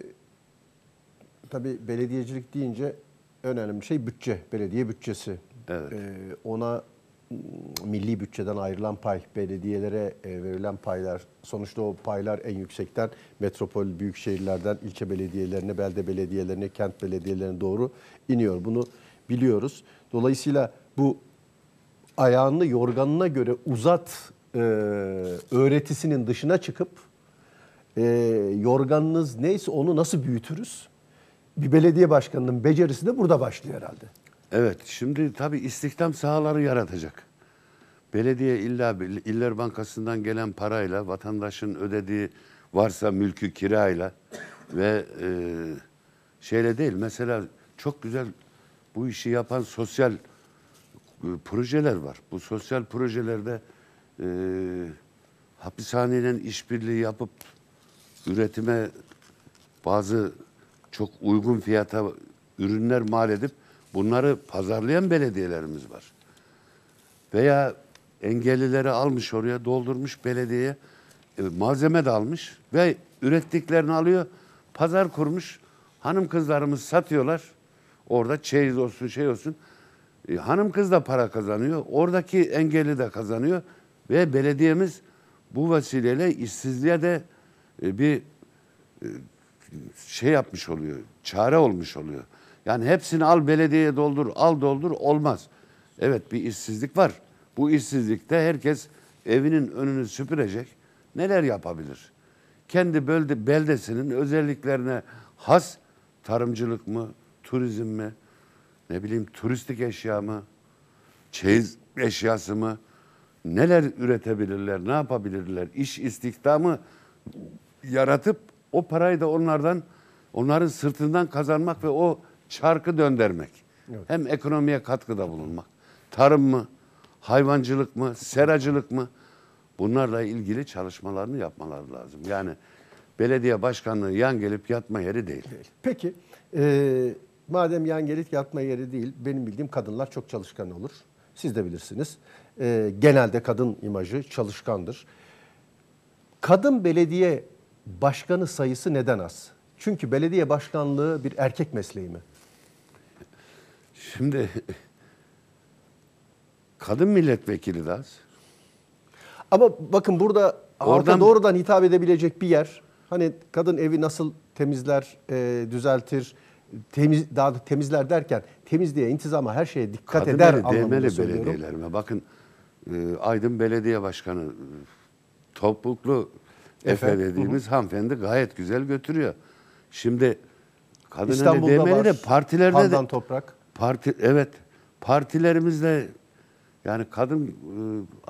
tabii belediyecilik deyince önemli şey bütçe, belediye bütçesi. Evet. Ee, ona milli bütçeden ayrılan pay, belediyelere e, verilen paylar, sonuçta o paylar en yüksekten metropol büyük şehirlerden ilçe belediyelerine, belde belediyelerine, kent belediyelerine doğru iniyor. Bunu biliyoruz. Dolayısıyla bu ayağını yorganına göre uzat e, öğretisinin dışına çıkıp e, yorganınız neyse onu nasıl büyütürüz? Bir belediye başkanının becerisi de burada başlıyor herhalde. Evet, şimdi tabii istihdam sahaları yaratacak. Belediye illa iller Bankası'ndan gelen parayla, vatandaşın ödediği varsa mülkü kirayla ve e, şeyle değil. Mesela çok güzel bu işi yapan sosyal e, projeler var. Bu sosyal projelerde e, hapishanenin işbirliği yapıp üretime bazı çok uygun fiyata ürünler mal edip bunları pazarlayan belediyelerimiz var. Veya engellileri almış oraya doldurmuş belediyeye e, malzeme de almış ve ürettiklerini alıyor pazar kurmuş hanım kızlarımız satıyorlar Orada çeyiz olsun şey olsun. E, hanım kız da para kazanıyor. Oradaki engelli de kazanıyor. Ve belediyemiz bu vesileyle işsizliğe de e, bir e, şey yapmış oluyor. Çare olmuş oluyor. Yani hepsini al belediyeye doldur, al doldur olmaz. Evet bir işsizlik var. Bu işsizlikte herkes evinin önünü süpürecek. Neler yapabilir? Kendi belde, beldesinin özelliklerine has tarımcılık mı, turizm mi? Ne bileyim turistik eşya mı? Çeyiz eşyası mı? Neler üretebilirler, ne yapabilirler? İş istihdamı yaratıp o parayı da onlardan, onların sırtından kazanmak ve o çarkı döndürmek. Evet. Hem ekonomiye katkıda bulunmak. Tarım mı? Hayvancılık mı? Seracılık mı? Bunlarla ilgili çalışmalarını yapmaları lazım. Yani belediye başkanlığı yan gelip yatma yeri değil. Peki, e, Madem yan gelip yatma yeri değil, benim bildiğim kadınlar çok çalışkan olur. Siz de bilirsiniz. E, genelde kadın imajı çalışkandır. Kadın belediye başkanı sayısı neden az? Çünkü belediye başkanlığı bir erkek mesleği mi? Şimdi kadın milletvekili de az. Ama bakın burada Oradan... doğrudan hitap edebilecek bir yer. Hani kadın evi nasıl temizler, e, düzeltir, temiz daha da temizler derken temiz diye intizama, her şeye dikkat Kadın eder anlamında Değmeli söylüyorum. belediyelerime Bakın e, Aydın Belediye Başkanı e, topuklu Efe, Efe dediğimiz hı hı. hanımefendi gayet güzel götürüyor. Şimdi kadın İstanbul'da de partilerde Handan de Toprak. Parti evet. Partilerimizde yani kadın e,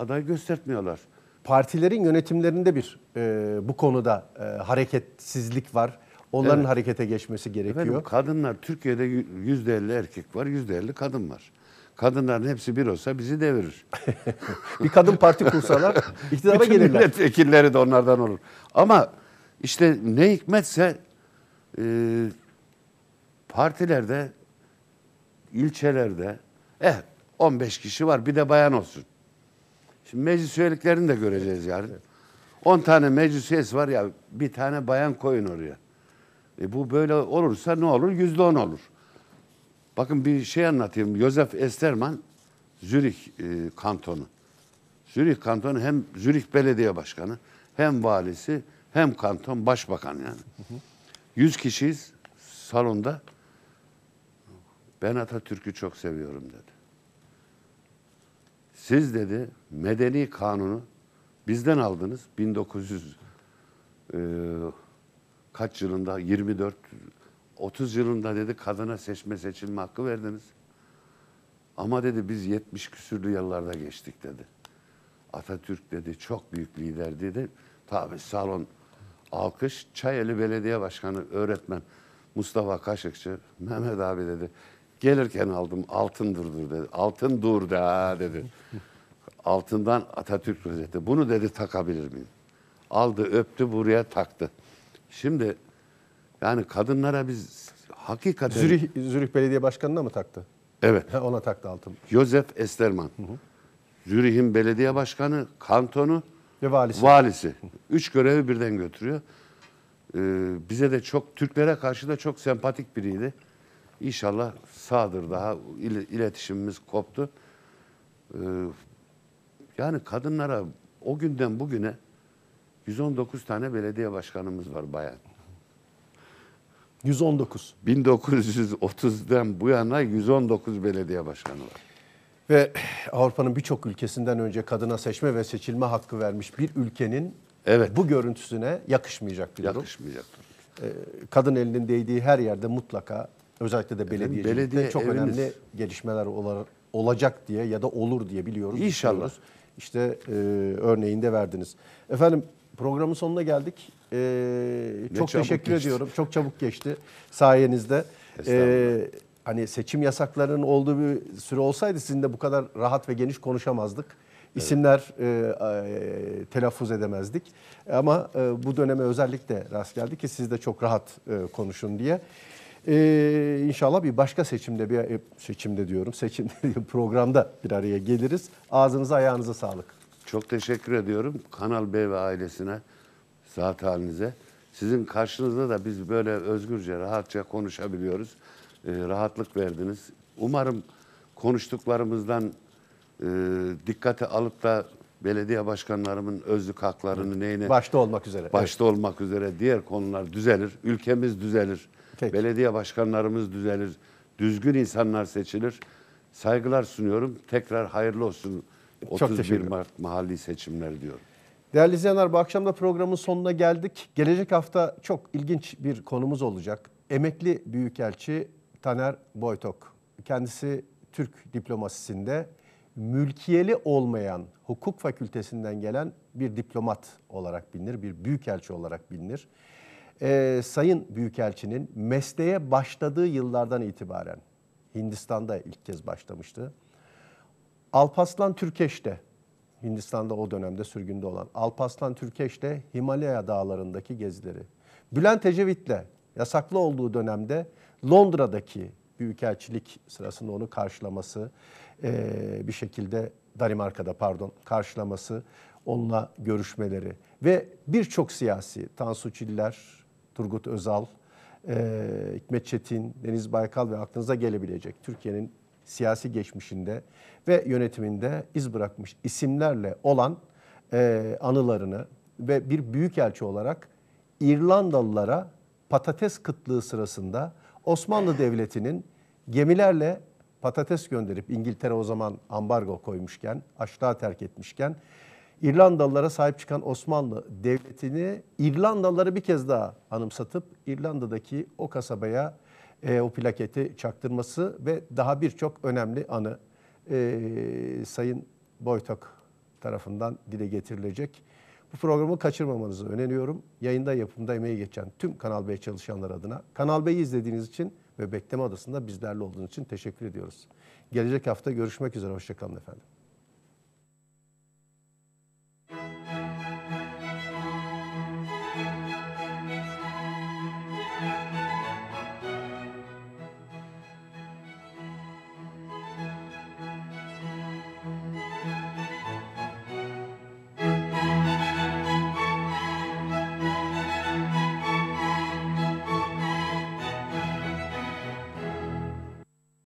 aday göstermiyorlar. Partilerin yönetimlerinde bir e, bu konuda e, hareketsizlik var Onların evet. harekete geçmesi gerekiyor. Efendim, kadınlar Türkiye'de yüzde elli erkek var, yüzde elli kadın var. Kadınların hepsi bir olsa bizi devirir. (laughs) bir kadın parti kursalar (laughs) iktidara Bütün gelirler. milletvekilleri de onlardan olur. Ama işte ne hikmetse e, partilerde, ilçelerde eh 15 kişi var bir de bayan olsun. Şimdi meclis üyeliklerini de göreceğiz yani. 10 tane meclis üyesi var ya bir tane bayan koyun oraya. E bu böyle olursa ne olur? Yüzde on olur. Bakın bir şey anlatayım. Josef Esterman, Zürich e, kantonu. Zürich kantonu hem Zürich belediye başkanı, hem valisi, hem kanton başbakan yani. Yüz kişiyiz salonda. Ben Atatürk'ü çok seviyorum dedi. Siz dedi medeni kanunu bizden aldınız 1900 e, kaç yılında 24 30 yılında dedi kadına seçme seçilme hakkı verdiniz. Ama dedi biz 70 küsürlü yıllarda geçtik dedi. Atatürk dedi çok büyük lider dedi. Tabi salon alkış Çayeli Belediye Başkanı öğretmen Mustafa Kaşıkçı Mehmet abi dedi. Gelirken aldım altın durdur dedi. Altın dur da dedi. Altından Atatürk rozeti. Bunu dedi takabilir miyim? Aldı öptü buraya taktı. Şimdi yani kadınlara biz hakikaten... Zürih, Zürih Belediye Başkanı'na mı taktı? Evet. (laughs) Ona taktı altın. Josef Esterman. Hı Zürih'in belediye başkanı, kantonu ve valisi. valisi. Üç görevi birden götürüyor. Ee, bize de çok, Türklere karşı da çok sempatik biriydi. İnşallah sağdır daha iletişimimiz koptu. Ee, yani kadınlara o günden bugüne 119 tane belediye başkanımız var bayan. 119. 1930'dan bu yana 119 belediye başkanı var. Ve Avrupa'nın birçok ülkesinden önce kadına seçme ve seçilme hakkı vermiş bir ülkenin evet. bu görüntüsüne yakışmayacak bir durum. Yakışmayacak durum. Ee, kadın elinin değdiği her yerde mutlaka özellikle de belediyecilikte yani belediye çok eviniz. önemli gelişmeler olar, olacak diye ya da olur diye biliyoruz. İnşallah. Istiyoruz. İşte e, örneğinde verdiniz. Efendim Programın sonuna geldik. Ee, çok teşekkür geçti. ediyorum. Çok çabuk geçti sayenizde. Ee, hani seçim yasaklarının olduğu bir süre olsaydı sizin de bu kadar rahat ve geniş konuşamazdık. İsimler e, e, telaffuz edemezdik. Ama e, bu döneme özellikle rast geldi ki siz de çok rahat e, konuşun diye. E, inşallah bir başka seçimde, bir e, seçimde diyorum, seçimde (laughs) programda bir araya geliriz. Ağzınıza ayağınıza sağlık. Çok teşekkür ediyorum Kanal B ve ailesine, zat halinize. Sizin karşınızda da biz böyle özgürce, rahatça konuşabiliyoruz. Ee, rahatlık verdiniz. Umarım konuştuklarımızdan e, dikkate alıp da belediye başkanlarımın özlük haklarını neyine... Başta olmak üzere. Başta evet. olmak üzere diğer konular düzelir. Ülkemiz düzelir. Peki. Belediye başkanlarımız düzelir. Düzgün insanlar seçilir. Saygılar sunuyorum. Tekrar hayırlı olsun. Çok 31 Mart mahalli seçimleri diyorum. Değerli izleyenler bu akşam da programın sonuna geldik. Gelecek hafta çok ilginç bir konumuz olacak. Emekli Büyükelçi Taner Boytok. Kendisi Türk diplomasisinde mülkiyeli olmayan hukuk fakültesinden gelen bir diplomat olarak bilinir, bir büyükelçi olarak bilinir. Ee, Sayın Büyükelçinin mesleğe başladığı yıllardan itibaren Hindistan'da ilk kez başlamıştı. Alpaslan Türkeş Hindistan'da o dönemde sürgünde olan Alpaslan Türkeş Himalaya dağlarındaki gezileri. Bülent Ecevit'le yasaklı olduğu dönemde Londra'daki büyükelçilik sırasında onu karşılaması e, bir şekilde Danimarka'da pardon karşılaması onunla görüşmeleri ve birçok siyasi Tansu Çiller, Turgut Özal, e, Hikmet Çetin, Deniz Baykal ve aklınıza gelebilecek Türkiye'nin siyasi geçmişinde ve yönetiminde iz bırakmış isimlerle olan e, anılarını ve bir büyükelçi olarak İrlandalılara patates kıtlığı sırasında Osmanlı Devleti'nin gemilerle patates gönderip İngiltere o zaman ambargo koymuşken, açlığa terk etmişken İrlandalılara sahip çıkan Osmanlı Devleti'ni İrlandalıları bir kez daha anımsatıp İrlanda'daki o kasabaya e, o plaketi çaktırması ve daha birçok önemli anı e, Sayın Boytok tarafından dile getirilecek. Bu programı kaçırmamanızı öneriyorum. Yayında yapımda emeği geçen tüm Kanal B çalışanlar adına Kanal B'yi izlediğiniz için ve bekleme odasında bizlerle olduğunuz için teşekkür ediyoruz. Gelecek hafta görüşmek üzere. Hoşçakalın efendim.